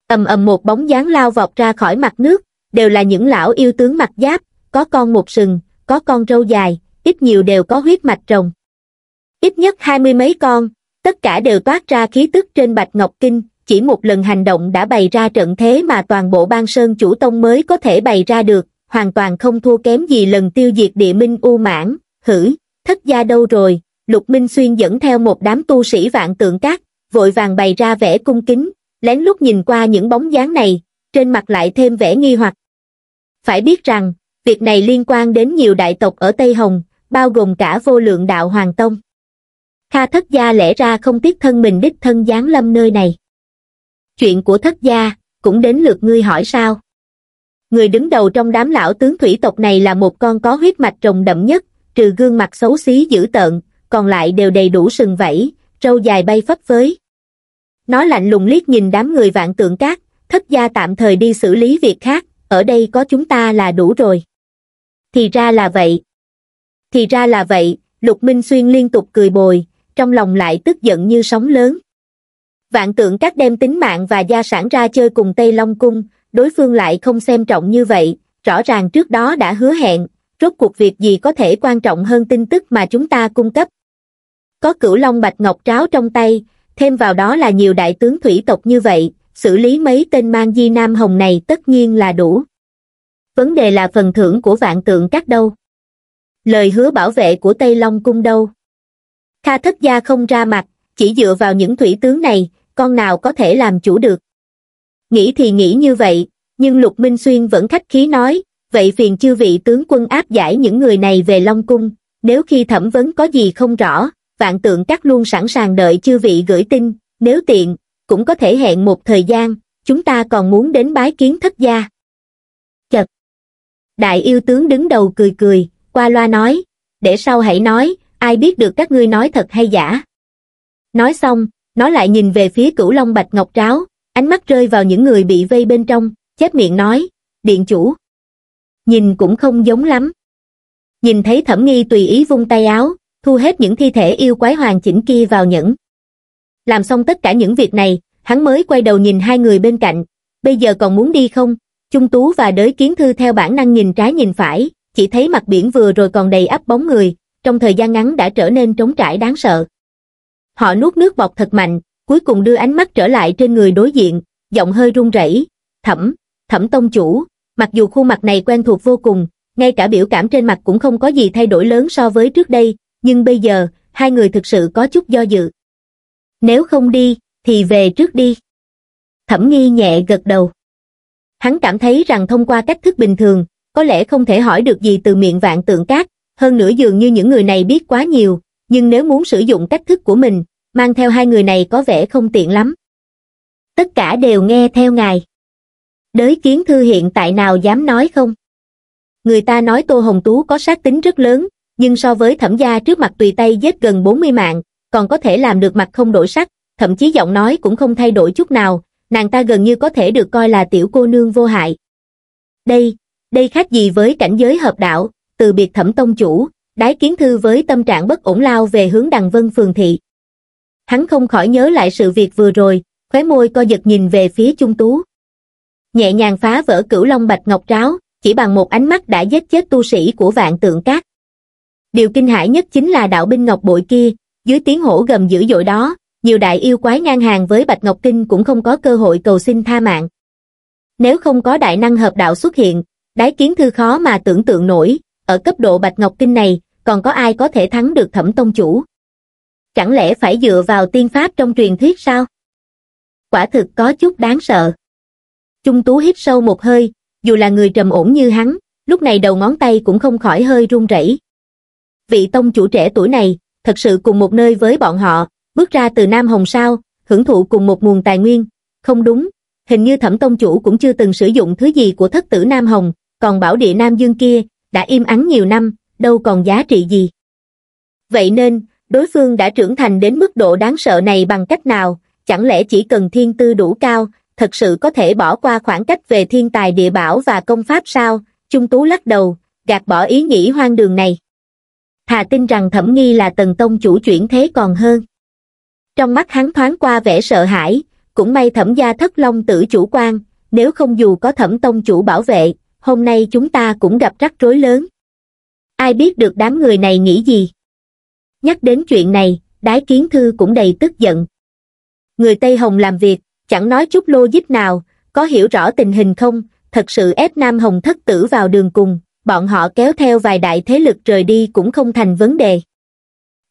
ầm ầm một bóng dáng lao vọt ra khỏi mặt nước đều là những lão yêu tướng mặt giáp có con một sừng có con râu dài ít nhiều đều có huyết mạch rồng ít nhất hai mươi mấy con tất cả đều toát ra khí tức trên bạch ngọc kinh chỉ một lần hành động đã bày ra trận thế mà toàn bộ ban sơn chủ tông mới có thể bày ra được hoàn toàn không thua kém gì lần tiêu diệt địa minh u mãn hử thất gia đâu rồi Lục Minh Xuyên dẫn theo một đám tu sĩ vạn tượng cát, vội vàng bày ra vẻ cung kính, lén lút nhìn qua những bóng dáng này, trên mặt lại thêm vẻ nghi hoặc. Phải biết rằng, việc này liên quan đến nhiều đại tộc ở Tây Hồng, bao gồm cả vô lượng đạo Hoàng Tông. Kha thất gia lẽ ra không tiếc thân mình đích thân giáng lâm nơi này. Chuyện của thất gia, cũng đến lượt ngươi hỏi sao. Người đứng đầu trong đám lão tướng thủy tộc này là một con có huyết mạch rồng đậm nhất, trừ gương mặt xấu xí dữ tợn, còn lại đều đầy đủ sừng vẫy, râu dài bay phấp phới. Nó lạnh lùng liếc nhìn đám người vạn tượng cát, thất gia tạm thời đi xử lý việc khác, ở đây có chúng ta là đủ rồi. Thì ra là vậy. Thì ra là vậy, Lục Minh Xuyên liên tục cười bồi, trong lòng lại tức giận như sóng lớn. Vạn tượng các đem tính mạng và gia sản ra chơi cùng Tây Long Cung, đối phương lại không xem trọng như vậy, rõ ràng trước đó đã hứa hẹn, rốt cuộc việc gì có thể quan trọng hơn tin tức mà chúng ta cung cấp. Có cửu long bạch ngọc tráo trong tay, thêm vào đó là nhiều đại tướng thủy tộc như vậy, xử lý mấy tên mang di nam hồng này tất nhiên là đủ. Vấn đề là phần thưởng của vạn tượng các đâu. Lời hứa bảo vệ của Tây Long Cung đâu. Kha thất gia không ra mặt, chỉ dựa vào những thủy tướng này, con nào có thể làm chủ được. Nghĩ thì nghĩ như vậy, nhưng Lục Minh Xuyên vẫn khách khí nói, vậy phiền chư vị tướng quân áp giải những người này về Long Cung, nếu khi thẩm vấn có gì không rõ, vạn tượng các luôn sẵn sàng đợi chư vị gửi tin, nếu tiện, cũng có thể hẹn một thời gian, chúng ta còn muốn đến bái kiến thất gia. Chật! Đại yêu tướng đứng đầu cười cười, qua loa nói, để sau hãy nói, ai biết được các ngươi nói thật hay giả. Nói xong, nó lại nhìn về phía cửu long bạch ngọc tráo ánh mắt rơi vào những người bị vây bên trong, chép miệng nói, điện chủ, nhìn cũng không giống lắm. Nhìn thấy thẩm nghi tùy ý vung tay áo, thu hết những thi thể yêu quái hoàn chỉnh kia vào nhẫn. Làm xong tất cả những việc này, hắn mới quay đầu nhìn hai người bên cạnh, bây giờ còn muốn đi không? Trung Tú và đới kiến thư theo bản năng nhìn trái nhìn phải, chỉ thấy mặt biển vừa rồi còn đầy ấp bóng người, trong thời gian ngắn đã trở nên trống trải đáng sợ. Họ nuốt nước bọt thật mạnh, cuối cùng đưa ánh mắt trở lại trên người đối diện, giọng hơi run rẩy, "Thẩm, Thẩm tông chủ, mặc dù khuôn mặt này quen thuộc vô cùng, ngay cả biểu cảm trên mặt cũng không có gì thay đổi lớn so với trước đây, nhưng bây giờ, hai người thực sự có chút do dự. Nếu không đi, thì về trước đi. Thẩm nghi nhẹ gật đầu. Hắn cảm thấy rằng thông qua cách thức bình thường, có lẽ không thể hỏi được gì từ miệng vạn tượng cát, hơn nữa dường như những người này biết quá nhiều, nhưng nếu muốn sử dụng cách thức của mình, mang theo hai người này có vẻ không tiện lắm. Tất cả đều nghe theo ngài đới kiến thư hiện tại nào dám nói không? Người ta nói Tô Hồng Tú có sát tính rất lớn, nhưng so với thẩm gia trước mặt tùy tay giết gần 40 mạng, còn có thể làm được mặt không đổi sắc, thậm chí giọng nói cũng không thay đổi chút nào, nàng ta gần như có thể được coi là tiểu cô nương vô hại. Đây, đây khác gì với cảnh giới hợp đạo, từ biệt thẩm tông chủ, đái kiến thư với tâm trạng bất ổn lao về hướng đằng vân phường thị. Hắn không khỏi nhớ lại sự việc vừa rồi, khóe môi co giật nhìn về phía Trung Tú nhẹ nhàng phá vỡ cửu long bạch ngọc tráo chỉ bằng một ánh mắt đã giết chết tu sĩ của vạn tượng cát điều kinh hãi nhất chính là đạo binh ngọc bội kia dưới tiếng hổ gầm dữ dội đó nhiều đại yêu quái ngang hàng với bạch ngọc kinh cũng không có cơ hội cầu xin tha mạng nếu không có đại năng hợp đạo xuất hiện đái kiến thư khó mà tưởng tượng nổi ở cấp độ bạch ngọc kinh này còn có ai có thể thắng được thẩm tông chủ chẳng lẽ phải dựa vào tiên pháp trong truyền thuyết sao quả thực có chút đáng sợ Trung Tú hít sâu một hơi, dù là người trầm ổn như hắn, lúc này đầu ngón tay cũng không khỏi hơi run rẩy. Vị tông chủ trẻ tuổi này, thật sự cùng một nơi với bọn họ, bước ra từ Nam Hồng Sao, hưởng thụ cùng một nguồn tài nguyên. Không đúng, hình như thẩm tông chủ cũng chưa từng sử dụng thứ gì của thất tử Nam Hồng, còn bảo địa Nam Dương kia, đã im ắng nhiều năm, đâu còn giá trị gì. Vậy nên, đối phương đã trưởng thành đến mức độ đáng sợ này bằng cách nào, chẳng lẽ chỉ cần thiên tư đủ cao, thật sự có thể bỏ qua khoảng cách về thiên tài địa bảo và công pháp sao, Trung Tú lắc đầu, gạt bỏ ý nghĩ hoang đường này. Thà tin rằng thẩm nghi là tần tông chủ chuyển thế còn hơn. Trong mắt hắn thoáng qua vẻ sợ hãi, cũng may thẩm gia thất long tử chủ quan, nếu không dù có thẩm tông chủ bảo vệ, hôm nay chúng ta cũng gặp rắc rối lớn. Ai biết được đám người này nghĩ gì? Nhắc đến chuyện này, đái kiến thư cũng đầy tức giận. Người Tây Hồng làm việc, chẳng nói chút logic nào, có hiểu rõ tình hình không, thật sự ép Nam Hồng thất tử vào đường cùng, bọn họ kéo theo vài đại thế lực rời đi cũng không thành vấn đề.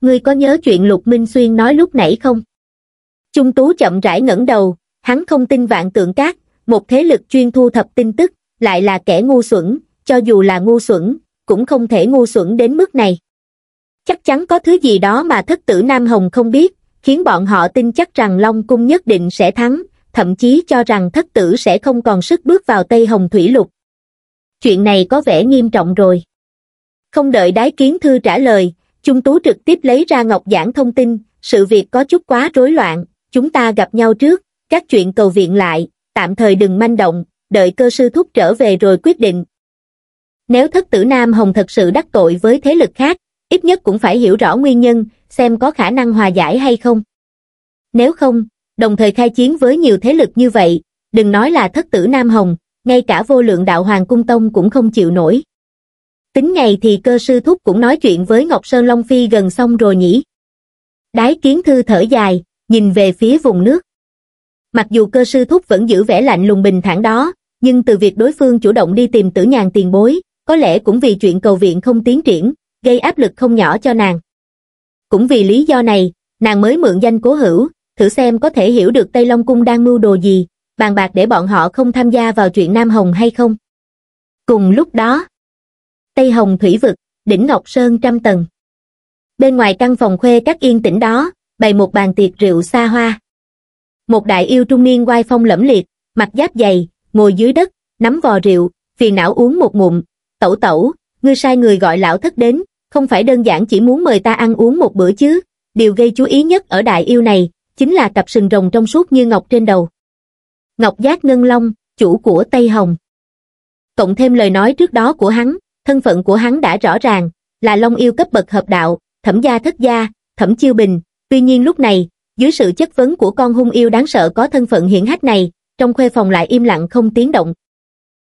Ngươi có nhớ chuyện Lục Minh Xuyên nói lúc nãy không? Trung Tú chậm rãi ngẩng đầu, hắn không tin vạn tượng cát, một thế lực chuyên thu thập tin tức, lại là kẻ ngu xuẩn, cho dù là ngu xuẩn, cũng không thể ngu xuẩn đến mức này. Chắc chắn có thứ gì đó mà thất tử Nam Hồng không biết, khiến bọn họ tin chắc rằng Long Cung nhất định sẽ thắng, thậm chí cho rằng thất tử sẽ không còn sức bước vào Tây Hồng Thủy Lục. Chuyện này có vẻ nghiêm trọng rồi. Không đợi đái kiến thư trả lời, Trung Tú trực tiếp lấy ra ngọc giảng thông tin, sự việc có chút quá rối loạn, chúng ta gặp nhau trước, các chuyện cầu viện lại, tạm thời đừng manh động, đợi cơ sư thúc trở về rồi quyết định. Nếu thất tử Nam Hồng thật sự đắc tội với thế lực khác, ít nhất cũng phải hiểu rõ nguyên nhân, xem có khả năng hòa giải hay không. Nếu không, đồng thời khai chiến với nhiều thế lực như vậy, đừng nói là thất tử Nam Hồng, ngay cả vô lượng đạo Hoàng Cung Tông cũng không chịu nổi. Tính ngày thì cơ sư thúc cũng nói chuyện với Ngọc Sơn Long Phi gần xong rồi nhỉ. Đái kiến thư thở dài, nhìn về phía vùng nước. Mặc dù cơ sư thúc vẫn giữ vẻ lạnh lùng bình thản đó, nhưng từ việc đối phương chủ động đi tìm tử nhàn tiền bối, có lẽ cũng vì chuyện cầu viện không tiến triển, gây áp lực không nhỏ cho nàng. Cũng vì lý do này, nàng mới mượn danh cố hữu, thử xem có thể hiểu được Tây Long Cung đang mưu đồ gì, bàn bạc để bọn họ không tham gia vào chuyện Nam Hồng hay không. Cùng lúc đó, Tây Hồng Thủy Vực, đỉnh Ngọc Sơn trăm tầng. Bên ngoài căn phòng khuê các yên tĩnh đó, bày một bàn tiệc rượu xa hoa. Một đại yêu trung niên quai phong lẫm liệt, mặt giáp dày, ngồi dưới đất, nắm vò rượu, phiền não uống một ngụm, tẩu tẩu, ngươi sai người gọi lão thất đến, không phải đơn giản chỉ muốn mời ta ăn uống một bữa chứ, điều gây chú ý nhất ở đại yêu này, chính là cặp sừng rồng trong suốt như ngọc trên đầu. Ngọc Giác Ngân Long, chủ của Tây Hồng. Cộng thêm lời nói trước đó của hắn, thân phận của hắn đã rõ ràng, là Long yêu cấp bậc hợp đạo, thẩm gia thất gia, thẩm chiêu bình, tuy nhiên lúc này, dưới sự chất vấn của con hung yêu đáng sợ có thân phận hiển hách này, trong khuê phòng lại im lặng không tiếng động.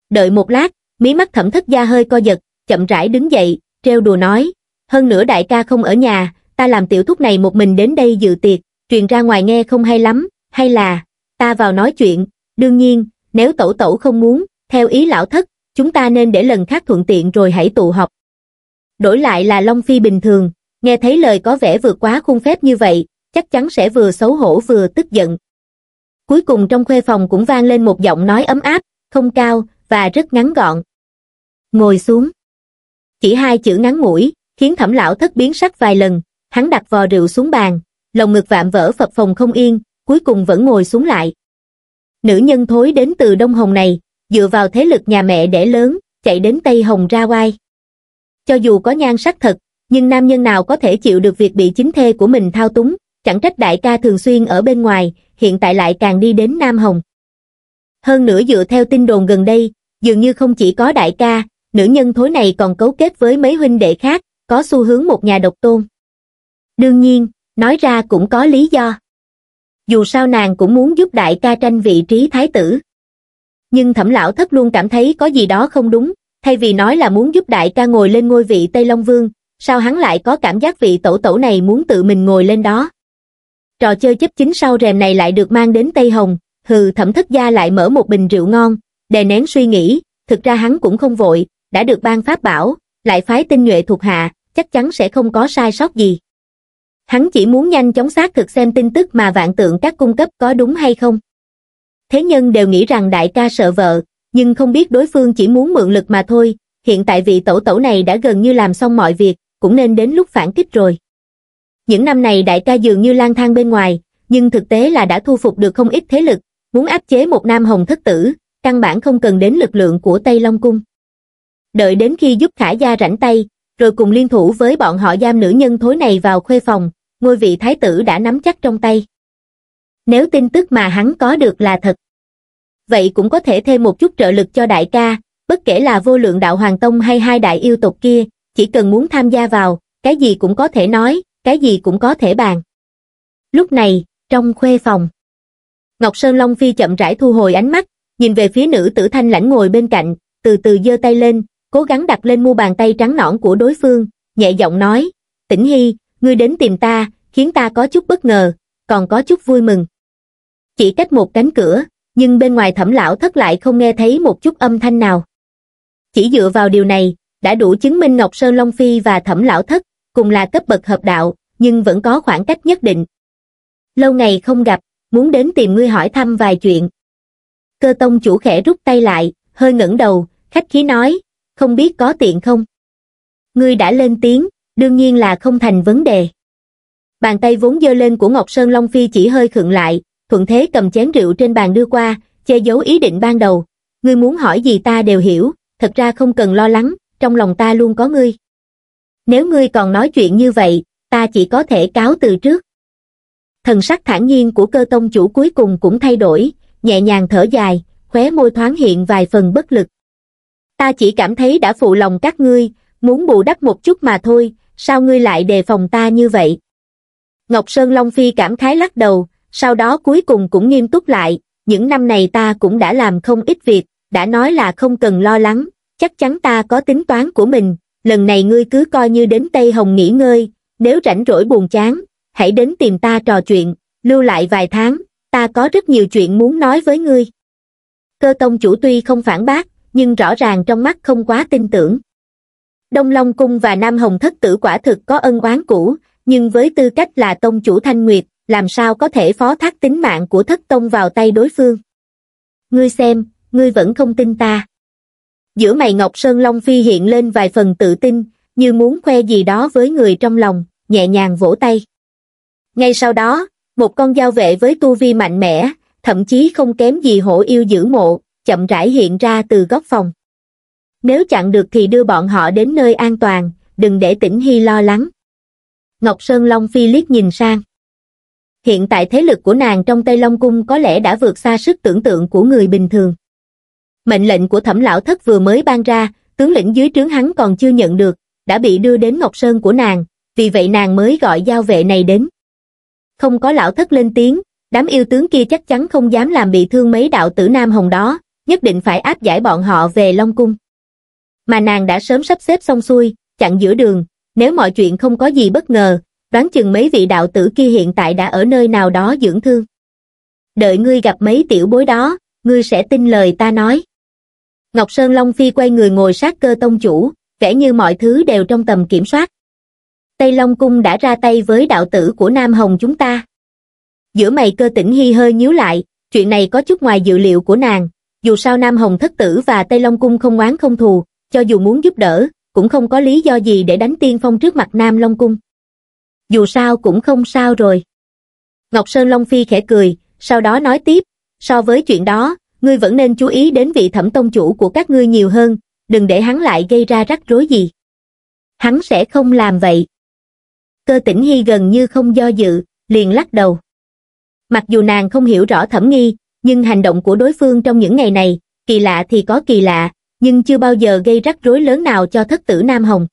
Đợi một lát, mí mắt thẩm thất gia hơi co giật, chậm rãi đứng dậy, treo đùa nói, hơn nữa đại ca không ở nhà, ta làm tiểu thúc này một mình đến đây dự tiệc, truyền ra ngoài nghe không hay lắm, hay là, ta vào nói chuyện, đương nhiên, nếu tẩu tẩu không muốn, theo ý lão thất, chúng ta nên để lần khác thuận tiện rồi hãy tụ họp. Đổi lại là Long Phi bình thường, nghe thấy lời có vẻ vượt quá khung phép như vậy, chắc chắn sẽ vừa xấu hổ vừa tức giận. Cuối cùng trong khuê phòng cũng vang lên một giọng nói ấm áp, không cao, và rất ngắn gọn. Ngồi xuống. Chỉ hai chữ ngắn ngủi, khiến thẩm lão thất biến sắc vài lần, hắn đặt vò rượu xuống bàn, lồng ngực vạm vỡ phập phồng không yên, cuối cùng vẫn ngồi xuống lại. Nữ nhân thối đến từ Đông Hồng này, dựa vào thế lực nhà mẹ đẻ lớn, chạy đến Tây Hồng ra oai. Cho dù có nhan sắc thật, nhưng nam nhân nào có thể chịu được việc bị chính thê của mình thao túng, chẳng trách đại ca thường xuyên ở bên ngoài, hiện tại lại càng đi đến Nam Hồng. Hơn nữa dựa theo tin đồn gần đây, dường như không chỉ có đại ca, nữ nhân thối này còn cấu kết với mấy huynh đệ khác, có xu hướng một nhà độc tôn. Đương nhiên, nói ra cũng có lý do. Dù sao nàng cũng muốn giúp đại ca tranh vị trí thái tử. Nhưng thẩm lão thất luôn cảm thấy có gì đó không đúng, thay vì nói là muốn giúp đại ca ngồi lên ngôi vị Tây Long Vương, sao hắn lại có cảm giác vị tổ tổ này muốn tự mình ngồi lên đó. Trò chơi chấp chính sau rèm này lại được mang đến Tây Hồng, hừ thẩm thất gia lại mở một bình rượu ngon, đè nén suy nghĩ, thực ra hắn cũng không vội, đã được ban pháp bảo, lại phái tinh nhuệ thuộc hạ, chắc chắn sẽ không có sai sót gì. Hắn chỉ muốn nhanh chóng xác thực xem tin tức mà vạn tượng các cung cấp có đúng hay không. Thế nhân đều nghĩ rằng đại ca sợ vợ, nhưng không biết đối phương chỉ muốn mượn lực mà thôi, hiện tại vị tổ tổ này đã gần như làm xong mọi việc, cũng nên đến lúc phản kích rồi. Những năm này đại ca dường như lang thang bên ngoài, nhưng thực tế là đã thu phục được không ít thế lực, muốn áp chế một nam hồng thất tử, căn bản không cần đến lực lượng của Tây Long Cung đợi đến khi giúp Khải gia rảnh tay, rồi cùng liên thủ với bọn họ giam nữ nhân thối này vào khuê phòng, ngôi vị thái tử đã nắm chắc trong tay. Nếu tin tức mà hắn có được là thật, vậy cũng có thể thêm một chút trợ lực cho đại ca, bất kể là vô lượng đạo Hoàng Tông hay hai đại yêu tộc kia, chỉ cần muốn tham gia vào, cái gì cũng có thể nói, cái gì cũng có thể bàn. Lúc này, trong khuê phòng, Ngọc Sơn Long Phi chậm rãi thu hồi ánh mắt, nhìn về phía nữ tử thanh lãnh ngồi bên cạnh, từ từ giơ tay lên, cố gắng đặt lên mu bàn tay trắng nõn của đối phương, nhẹ giọng nói, tỉnh hy, ngươi đến tìm ta, khiến ta có chút bất ngờ, còn có chút vui mừng. Chỉ cách một cánh cửa, nhưng bên ngoài thẩm lão thất lại không nghe thấy một chút âm thanh nào. Chỉ dựa vào điều này, đã đủ chứng minh Ngọc Sơn Long Phi và thẩm lão thất, cùng là cấp bậc hợp đạo, nhưng vẫn có khoảng cách nhất định. Lâu ngày không gặp, muốn đến tìm ngươi hỏi thăm vài chuyện. Cơ tông chủ khẽ rút tay lại, hơi ngẩng đầu, khách khí nói, không biết có tiện không? Ngươi đã lên tiếng, đương nhiên là không thành vấn đề. Bàn tay vốn dơ lên của Ngọc Sơn Long Phi chỉ hơi khựng lại, thuận thế cầm chén rượu trên bàn đưa qua, che giấu ý định ban đầu. Ngươi muốn hỏi gì ta đều hiểu, thật ra không cần lo lắng, trong lòng ta luôn có ngươi. Nếu ngươi còn nói chuyện như vậy, ta chỉ có thể cáo từ trước. Thần sắc thản nhiên của cơ tông chủ cuối cùng cũng thay đổi, nhẹ nhàng thở dài, khóe môi thoáng hiện vài phần bất lực ta chỉ cảm thấy đã phụ lòng các ngươi, muốn bù đắp một chút mà thôi, sao ngươi lại đề phòng ta như vậy? Ngọc Sơn Long Phi cảm khái lắc đầu, sau đó cuối cùng cũng nghiêm túc lại, những năm này ta cũng đã làm không ít việc, đã nói là không cần lo lắng, chắc chắn ta có tính toán của mình, lần này ngươi cứ coi như đến Tây Hồng nghỉ ngơi, nếu rảnh rỗi buồn chán, hãy đến tìm ta trò chuyện, lưu lại vài tháng, ta có rất nhiều chuyện muốn nói với ngươi. Cơ tông chủ tuy không phản bác, nhưng rõ ràng trong mắt không quá tin tưởng đông long cung và nam hồng thất tử quả thực có ân oán cũ nhưng với tư cách là tông chủ thanh nguyệt làm sao có thể phó thác tính mạng của thất tông vào tay đối phương ngươi xem ngươi vẫn không tin ta giữa mày ngọc sơn long phi hiện lên vài phần tự tin như muốn khoe gì đó với người trong lòng nhẹ nhàng vỗ tay ngay sau đó một con giao vệ với tu vi mạnh mẽ thậm chí không kém gì hổ yêu giữ mộ chậm rãi hiện ra từ góc phòng. Nếu chặn được thì đưa bọn họ đến nơi an toàn, đừng để tỉnh Hy lo lắng. Ngọc Sơn Long Phi liếc nhìn sang. Hiện tại thế lực của nàng trong Tây Long Cung có lẽ đã vượt xa sức tưởng tượng của người bình thường. Mệnh lệnh của thẩm lão thất vừa mới ban ra, tướng lĩnh dưới trướng hắn còn chưa nhận được, đã bị đưa đến Ngọc Sơn của nàng, vì vậy nàng mới gọi giao vệ này đến. Không có lão thất lên tiếng, đám yêu tướng kia chắc chắn không dám làm bị thương mấy đạo tử Nam Hồng đó, nhất định phải áp giải bọn họ về Long Cung. Mà nàng đã sớm sắp xếp xong xuôi, chặn giữa đường, nếu mọi chuyện không có gì bất ngờ, đoán chừng mấy vị đạo tử kia hiện tại đã ở nơi nào đó dưỡng thương. Đợi ngươi gặp mấy tiểu bối đó, ngươi sẽ tin lời ta nói. Ngọc Sơn Long Phi quay người ngồi sát cơ tông chủ, vẻ như mọi thứ đều trong tầm kiểm soát. Tây Long Cung đã ra tay với đạo tử của Nam Hồng chúng ta. Giữa mày cơ tỉnh hy hơi nhíu lại, chuyện này có chút ngoài dự liệu của nàng, dù sao Nam Hồng Thất Tử và Tây Long Cung không oán không thù, cho dù muốn giúp đỡ, cũng không có lý do gì để đánh tiên phong trước mặt Nam Long Cung. Dù sao cũng không sao rồi. Ngọc Sơn Long Phi khẽ cười, sau đó nói tiếp, so với chuyện đó, ngươi vẫn nên chú ý đến vị thẩm tông chủ của các ngươi nhiều hơn, đừng để hắn lại gây ra rắc rối gì. Hắn sẽ không làm vậy. Cơ tỉnh hy gần như không do dự, liền lắc đầu. Mặc dù nàng không hiểu rõ thẩm nghi, nhưng hành động của đối phương trong những ngày này, kỳ lạ thì có kỳ lạ, nhưng chưa bao giờ gây rắc rối lớn nào cho thất tử Nam Hồng.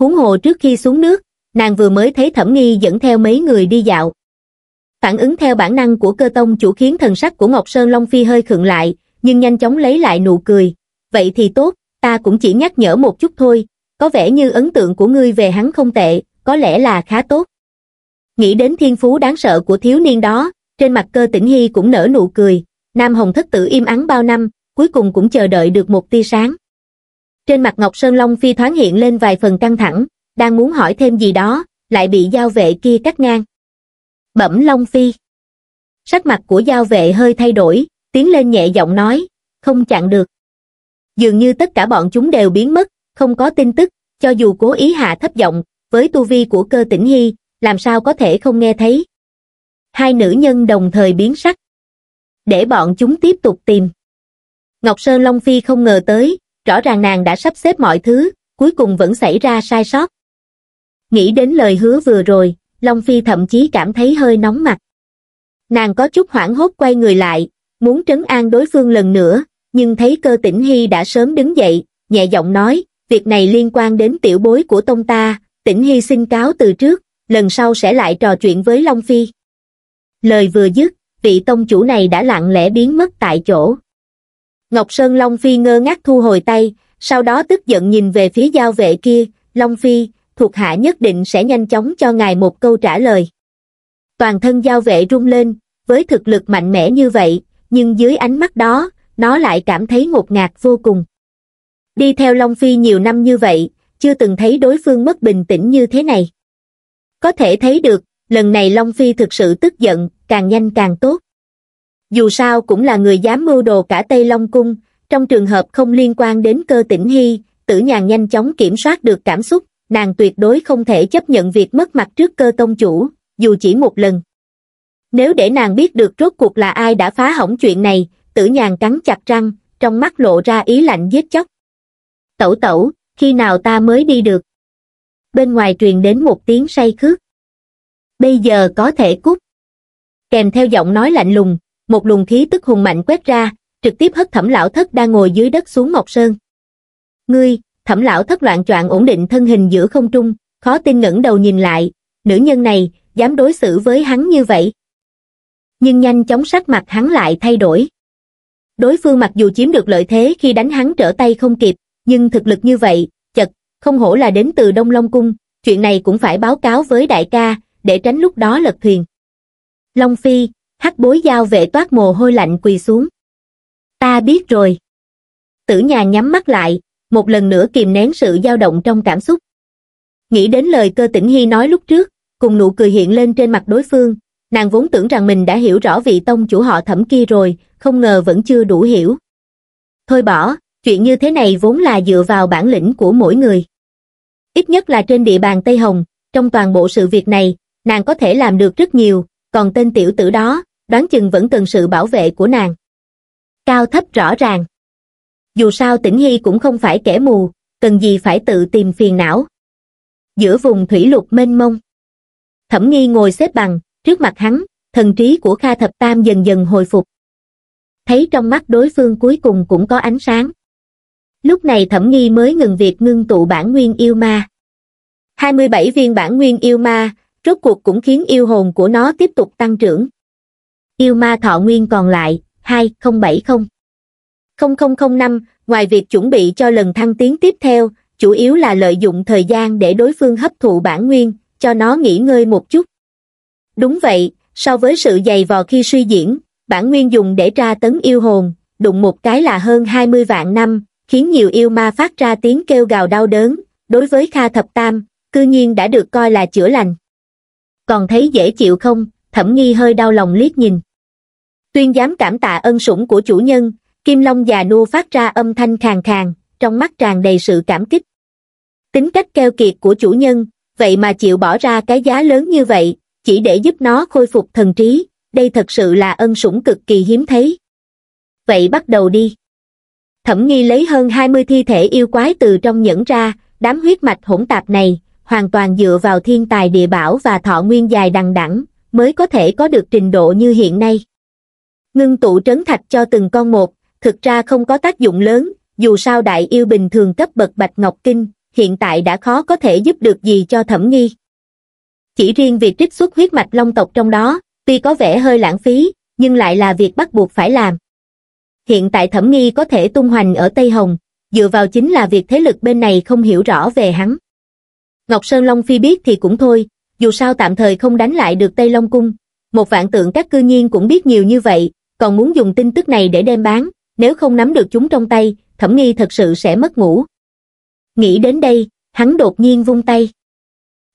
Huống hồ trước khi xuống nước, nàng vừa mới thấy Thẩm Nghi dẫn theo mấy người đi dạo. Phản ứng theo bản năng của cơ tông chủ khiến thần sắc của Ngọc Sơn Long Phi hơi khựng lại, nhưng nhanh chóng lấy lại nụ cười. Vậy thì tốt, ta cũng chỉ nhắc nhở một chút thôi, có vẻ như ấn tượng của ngươi về hắn không tệ, có lẽ là khá tốt. Nghĩ đến thiên phú đáng sợ của thiếu niên đó, trên mặt cơ tĩnh hy cũng nở nụ cười, Nam Hồng thất tử im ắng bao năm, cuối cùng cũng chờ đợi được một tia sáng. Trên mặt Ngọc Sơn Long Phi thoáng hiện lên vài phần căng thẳng, đang muốn hỏi thêm gì đó, lại bị giao vệ kia cắt ngang. Bẩm Long Phi. Sắc mặt của giao vệ hơi thay đổi, tiến lên nhẹ giọng nói, không chặn được. Dường như tất cả bọn chúng đều biến mất, không có tin tức, cho dù cố ý hạ thấp giọng, với tu vi của cơ tĩnh hy, làm sao có thể không nghe thấy hai nữ nhân đồng thời biến sắc. Để bọn chúng tiếp tục tìm. Ngọc Sơn Long Phi không ngờ tới, rõ ràng nàng đã sắp xếp mọi thứ, cuối cùng vẫn xảy ra sai sót. Nghĩ đến lời hứa vừa rồi, Long Phi thậm chí cảm thấy hơi nóng mặt. Nàng có chút hoảng hốt quay người lại, muốn trấn an đối phương lần nữa, nhưng thấy cơ tỉnh Hy đã sớm đứng dậy, nhẹ giọng nói, việc này liên quan đến tiểu bối của tông ta, tỉnh Hy xin cáo từ trước, lần sau sẽ lại trò chuyện với Long Phi lời vừa dứt vị tông chủ này đã lặng lẽ biến mất tại chỗ ngọc sơn long phi ngơ ngác thu hồi tay sau đó tức giận nhìn về phía giao vệ kia long phi thuộc hạ nhất định sẽ nhanh chóng cho ngài một câu trả lời toàn thân giao vệ rung lên với thực lực mạnh mẽ như vậy nhưng dưới ánh mắt đó nó lại cảm thấy ngột ngạt vô cùng đi theo long phi nhiều năm như vậy chưa từng thấy đối phương mất bình tĩnh như thế này có thể thấy được lần này Long Phi thực sự tức giận, càng nhanh càng tốt. Dù sao cũng là người dám mưu đồ cả Tây Long Cung, trong trường hợp không liên quan đến cơ tỉnh Hy, tử nhàn nhanh chóng kiểm soát được cảm xúc, nàng tuyệt đối không thể chấp nhận việc mất mặt trước cơ tông chủ, dù chỉ một lần. Nếu để nàng biết được rốt cuộc là ai đã phá hỏng chuyện này, tử nhàn cắn chặt răng, trong mắt lộ ra ý lạnh giết chóc. Tẩu tẩu, khi nào ta mới đi được? Bên ngoài truyền đến một tiếng say khước bây giờ có thể cút. Kèm theo giọng nói lạnh lùng, một luồng khí tức hùng mạnh quét ra, trực tiếp hất thẩm lão thất đang ngồi dưới đất xuống Ngọc Sơn. Ngươi, thẩm lão thất loạn choạng ổn định thân hình giữa không trung, khó tin ngẩng đầu nhìn lại, nữ nhân này, dám đối xử với hắn như vậy. Nhưng nhanh chóng sắc mặt hắn lại thay đổi. Đối phương mặc dù chiếm được lợi thế khi đánh hắn trở tay không kịp, nhưng thực lực như vậy, chật, không hổ là đến từ Đông Long Cung, chuyện này cũng phải báo cáo với đại ca, để tránh lúc đó lật thuyền. Long Phi, hắc bối giao vệ toát mồ hôi lạnh quỳ xuống. Ta biết rồi. Tử nhà nhắm mắt lại, một lần nữa kìm nén sự dao động trong cảm xúc. Nghĩ đến lời cơ tĩnh hy nói lúc trước, cùng nụ cười hiện lên trên mặt đối phương, nàng vốn tưởng rằng mình đã hiểu rõ vị tông chủ họ thẩm kia rồi, không ngờ vẫn chưa đủ hiểu. Thôi bỏ, chuyện như thế này vốn là dựa vào bản lĩnh của mỗi người. Ít nhất là trên địa bàn Tây Hồng, trong toàn bộ sự việc này, nàng có thể làm được rất nhiều, còn tên tiểu tử đó, đoán chừng vẫn cần sự bảo vệ của nàng. Cao thấp rõ ràng. Dù sao tỉnh Hy cũng không phải kẻ mù, cần gì phải tự tìm phiền não. Giữa vùng thủy lục mênh mông, Thẩm Nghi ngồi xếp bằng, trước mặt hắn, thần trí của Kha Thập Tam dần dần hồi phục. Thấy trong mắt đối phương cuối cùng cũng có ánh sáng. Lúc này Thẩm Nghi mới ngừng việc ngưng tụ bản nguyên yêu ma. 27 viên bản nguyên yêu ma, rốt cuộc cũng khiến yêu hồn của nó tiếp tục tăng trưởng yêu ma thọ nguyên còn lại 2070. 0005, ngoài việc chuẩn bị cho lần thăng tiến tiếp theo, chủ yếu là lợi dụng thời gian để đối phương hấp thụ bản nguyên, cho nó nghỉ ngơi một chút. Đúng vậy, so với sự dày vò khi suy diễn, bản nguyên dùng để tra tấn yêu hồn, đụng một cái là hơn 20 vạn năm, khiến nhiều yêu ma phát ra tiếng kêu gào đau đớn, đối với Kha Thập Tam, cư nhiên đã được coi là chữa lành còn thấy dễ chịu không, thẩm nghi hơi đau lòng liếc nhìn. Tuyên dám cảm tạ ân sủng của chủ nhân, Kim Long già nua phát ra âm thanh khàn khàn, trong mắt tràn đầy sự cảm kích. Tính cách keo kiệt của chủ nhân, vậy mà chịu bỏ ra cái giá lớn như vậy, chỉ để giúp nó khôi phục thần trí, đây thật sự là ân sủng cực kỳ hiếm thấy. Vậy bắt đầu đi. Thẩm nghi lấy hơn 20 thi thể yêu quái từ trong nhẫn ra, đám huyết mạch hỗn tạp này, hoàn toàn dựa vào thiên tài địa bảo và thọ nguyên dài đằng đẵng mới có thể có được trình độ như hiện nay. Ngưng tụ trấn thạch cho từng con một, thực ra không có tác dụng lớn, dù sao đại yêu bình thường cấp bậc Bạch Ngọc Kinh, hiện tại đã khó có thể giúp được gì cho thẩm nghi. Chỉ riêng việc trích xuất huyết mạch long tộc trong đó, tuy có vẻ hơi lãng phí, nhưng lại là việc bắt buộc phải làm. Hiện tại thẩm nghi có thể tung hoành ở Tây Hồng, dựa vào chính là việc thế lực bên này không hiểu rõ về hắn. Ngọc Sơn Long Phi biết thì cũng thôi, dù sao tạm thời không đánh lại được Tây Long Cung. Một vạn tượng các cư nhiên cũng biết nhiều như vậy, còn muốn dùng tin tức này để đem bán, nếu không nắm được chúng trong tay, thẩm nghi thật sự sẽ mất ngủ. Nghĩ đến đây, hắn đột nhiên vung tay.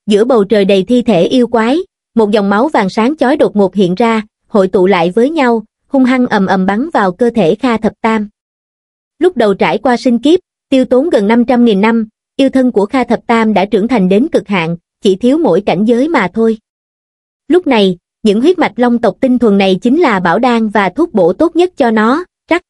Giữa bầu trời đầy thi thể yêu quái, một dòng máu vàng sáng chói đột ngột hiện ra, hội tụ lại với nhau, hung hăng ầm ầm bắn vào cơ thể Kha Thập Tam. Lúc đầu trải qua sinh kiếp, tiêu tốn gần 500.000 năm, yêu thân của Kha Thập Tam đã trưởng thành đến cực hạn, chỉ thiếu mỗi cảnh giới mà thôi. Lúc này, những huyết mạch long tộc tinh thuần này chính là bảo đan và thuốc bổ tốt nhất cho nó, rắc.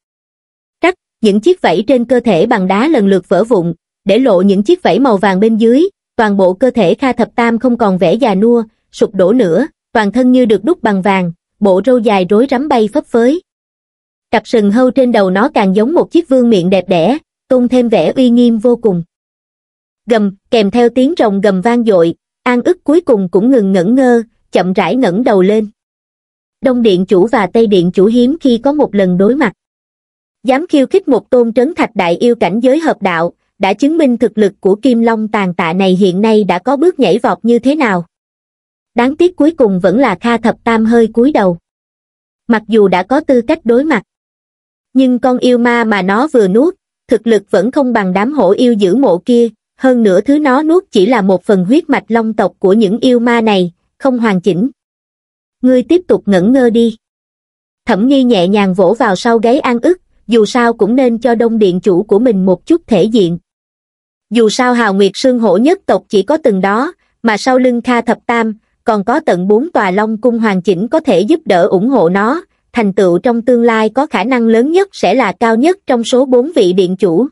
Rắc, những chiếc vảy trên cơ thể bằng đá lần lượt vỡ vụn, để lộ những chiếc vảy màu vàng bên dưới, toàn bộ cơ thể Kha Thập Tam không còn vẻ già nua, sụp đổ nữa, toàn thân như được đúc bằng vàng, bộ râu dài rối rắm bay phấp phới. Cặp sừng hâu trên đầu nó càng giống một chiếc vương miệng đẹp đẽ, tôn thêm vẻ uy nghiêm vô cùng gầm kèm theo tiếng rồng gầm vang dội an ức cuối cùng cũng ngừng ngẩn ngơ chậm rãi ngẩng đầu lên đông điện chủ và tây điện chủ hiếm khi có một lần đối mặt dám khiêu khích một tôn trấn thạch đại yêu cảnh giới hợp đạo đã chứng minh thực lực của kim long tàn tạ này hiện nay đã có bước nhảy vọt như thế nào đáng tiếc cuối cùng vẫn là kha thập tam hơi cúi đầu mặc dù đã có tư cách đối mặt nhưng con yêu ma mà nó vừa nuốt thực lực vẫn không bằng đám hổ yêu dữ mộ kia hơn nữa thứ nó nuốt chỉ là một phần huyết mạch long tộc của những yêu ma này, không hoàn chỉnh. Ngươi tiếp tục ngẩn ngơ đi. Thẩm nghi nhẹ nhàng vỗ vào sau gáy an ức, dù sao cũng nên cho đông điện chủ của mình một chút thể diện. Dù sao hào nguyệt sương hổ nhất tộc chỉ có từng đó, mà sau lưng Kha Thập Tam, còn có tận bốn tòa long cung hoàn chỉnh có thể giúp đỡ ủng hộ nó, thành tựu trong tương lai có khả năng lớn nhất sẽ là cao nhất trong số bốn vị điện chủ.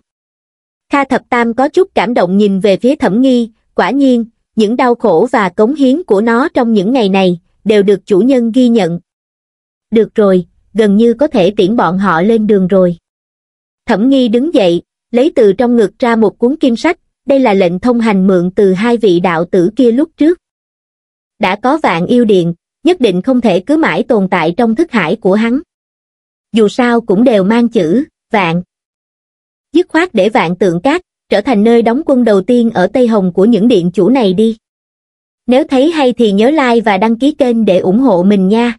Kha Thập Tam có chút cảm động nhìn về phía thẩm nghi, quả nhiên, những đau khổ và cống hiến của nó trong những ngày này, đều được chủ nhân ghi nhận. Được rồi, gần như có thể tiễn bọn họ lên đường rồi. Thẩm nghi đứng dậy, lấy từ trong ngực ra một cuốn kim sách, đây là lệnh thông hành mượn từ hai vị đạo tử kia lúc trước. Đã có vạn yêu điện, nhất định không thể cứ mãi tồn tại trong thức hải của hắn. Dù sao cũng đều mang chữ, vạn, dứt khoát để vạn tượng cát trở thành nơi đóng quân đầu tiên ở Tây Hồng của những điện chủ này đi. Nếu thấy hay thì nhớ like và đăng ký kênh để ủng hộ mình nha.